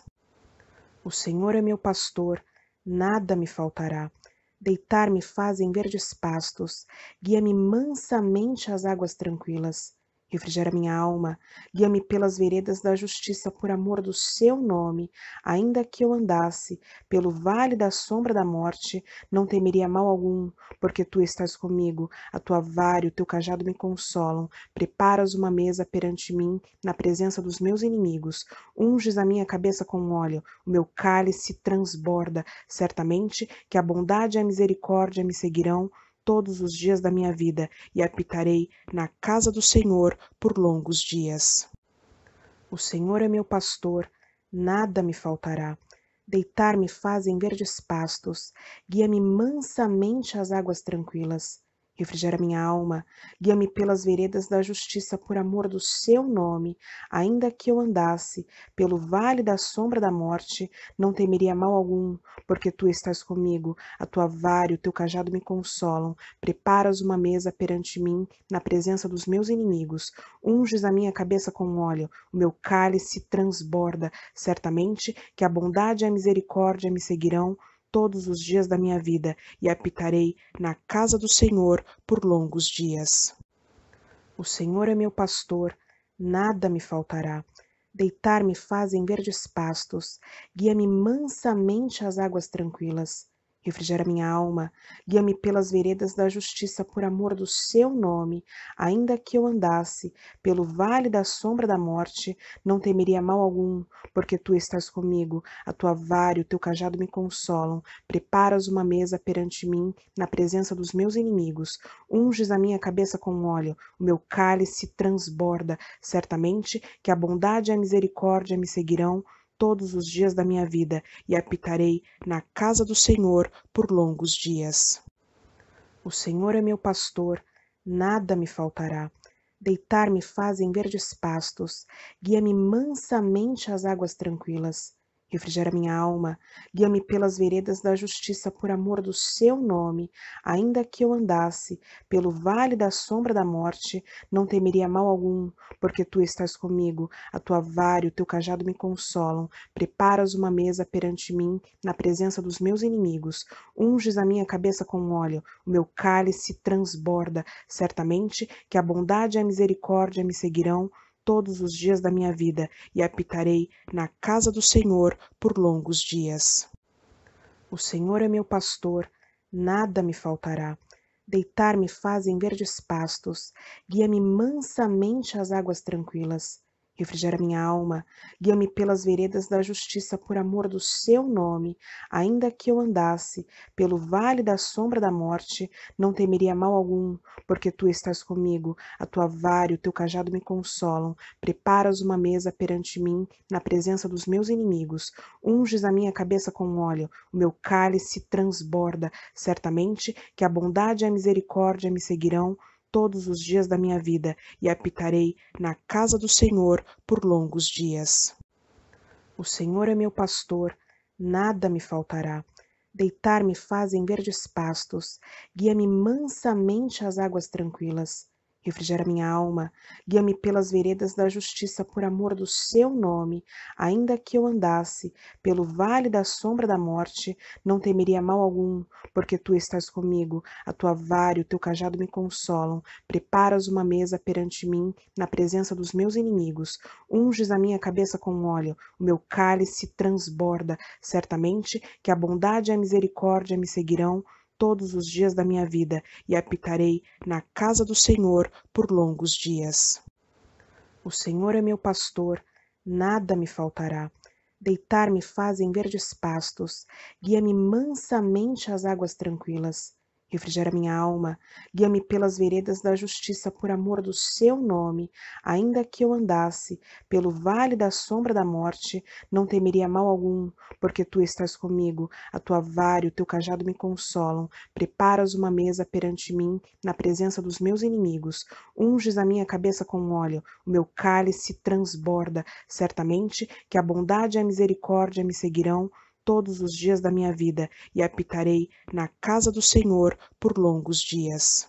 O Senhor é meu pastor, nada me faltará. Deitar-me faz em verdes pastos, guia-me mansamente às águas tranquilas. Refrigera minha alma, guia-me pelas veredas da justiça por amor do seu nome. Ainda que eu andasse pelo vale da sombra da morte, não temeria mal algum, porque tu estás comigo. A tua vara e o teu cajado me consolam. Preparas uma mesa perante mim, na presença dos meus inimigos. Unges a minha cabeça com óleo, o meu cálice transborda. Certamente que a bondade e a misericórdia me seguirão todos os dias da minha vida e habitarei na casa do Senhor por longos dias. O Senhor é meu pastor, nada me faltará. Deitar-me faz em verdes pastos, guia-me mansamente às águas tranquilas refrigera minha alma, guia-me pelas veredas da justiça por amor do seu nome. Ainda que eu andasse pelo vale da sombra da morte, não temeria mal algum, porque tu estás comigo, a tua vara e o teu cajado me consolam. Preparas uma mesa perante mim, na presença dos meus inimigos. Unges a minha cabeça com óleo, o meu cálice transborda. Certamente que a bondade e a misericórdia me seguirão todos os dias da minha vida e habitarei na casa do Senhor por longos dias. O Senhor é meu pastor, nada me faltará. Deitar-me faz em verdes pastos, guia-me mansamente às águas tranquilas. Refrigera minha alma, guia-me pelas veredas da justiça por amor do seu nome. Ainda que eu andasse pelo vale da sombra da morte, não temeria mal algum, porque tu estás comigo. A tua vara e o teu cajado me consolam. Preparas uma mesa perante mim, na presença dos meus inimigos. Unges a minha cabeça com óleo, o meu cálice transborda. Certamente que a bondade e a misericórdia me seguirão todos os dias da minha vida e habitarei na casa do Senhor por longos dias. O Senhor é meu pastor, nada me faltará. Deitar-me faz em verdes pastos, guia-me mansamente às águas tranquilas. Refrigera minha alma, guia-me pelas veredas da justiça por amor do seu nome. Ainda que eu andasse pelo vale da sombra da morte, não temeria mal algum, porque tu estás comigo. A tua vara e o teu cajado me consolam. Preparas uma mesa perante mim, na presença dos meus inimigos. Unges a minha cabeça com óleo, o meu cálice transborda. Certamente que a bondade e a misericórdia me seguirão todos os dias da minha vida e habitarei na casa do Senhor por longos dias. O Senhor é meu pastor, nada me faltará. Deitar-me faz em verdes pastos, guia-me mansamente às águas tranquilas refrigera minha alma, guia-me pelas veredas da justiça por amor do seu nome. Ainda que eu andasse pelo vale da sombra da morte, não temeria mal algum, porque tu estás comigo, a tua vara e o teu cajado me consolam. Preparas uma mesa perante mim, na presença dos meus inimigos. Unges a minha cabeça com óleo, o meu cálice transborda. Certamente que a bondade e a misericórdia me seguirão todos os dias da minha vida e habitarei na casa do Senhor por longos dias. O Senhor é meu pastor, nada me faltará. Deitar-me faz em verdes pastos, guia-me mansamente às águas tranquilas. Refrigera minha alma, guia-me pelas veredas da justiça por amor do seu nome. Ainda que eu andasse pelo vale da sombra da morte, não temeria mal algum, porque tu estás comigo. A tua vara e o teu cajado me consolam. Preparas uma mesa perante mim, na presença dos meus inimigos. Unges a minha cabeça com óleo, o meu cálice transborda. Certamente que a bondade e a misericórdia me seguirão todos os dias da minha vida e habitarei na casa do Senhor por longos dias. O Senhor é meu pastor, nada me faltará. Deitar-me faz em verdes pastos, guia-me mansamente às águas tranquilas. Refrigera minha alma, guia-me pelas veredas da justiça por amor do seu nome. Ainda que eu andasse pelo vale da sombra da morte, não temeria mal algum, porque tu estás comigo. A tua vara e o teu cajado me consolam. Preparas uma mesa perante mim, na presença dos meus inimigos. Unges a minha cabeça com óleo, o meu cálice transborda. Certamente que a bondade e a misericórdia me seguirão todos os dias da minha vida e habitarei na casa do Senhor por longos dias.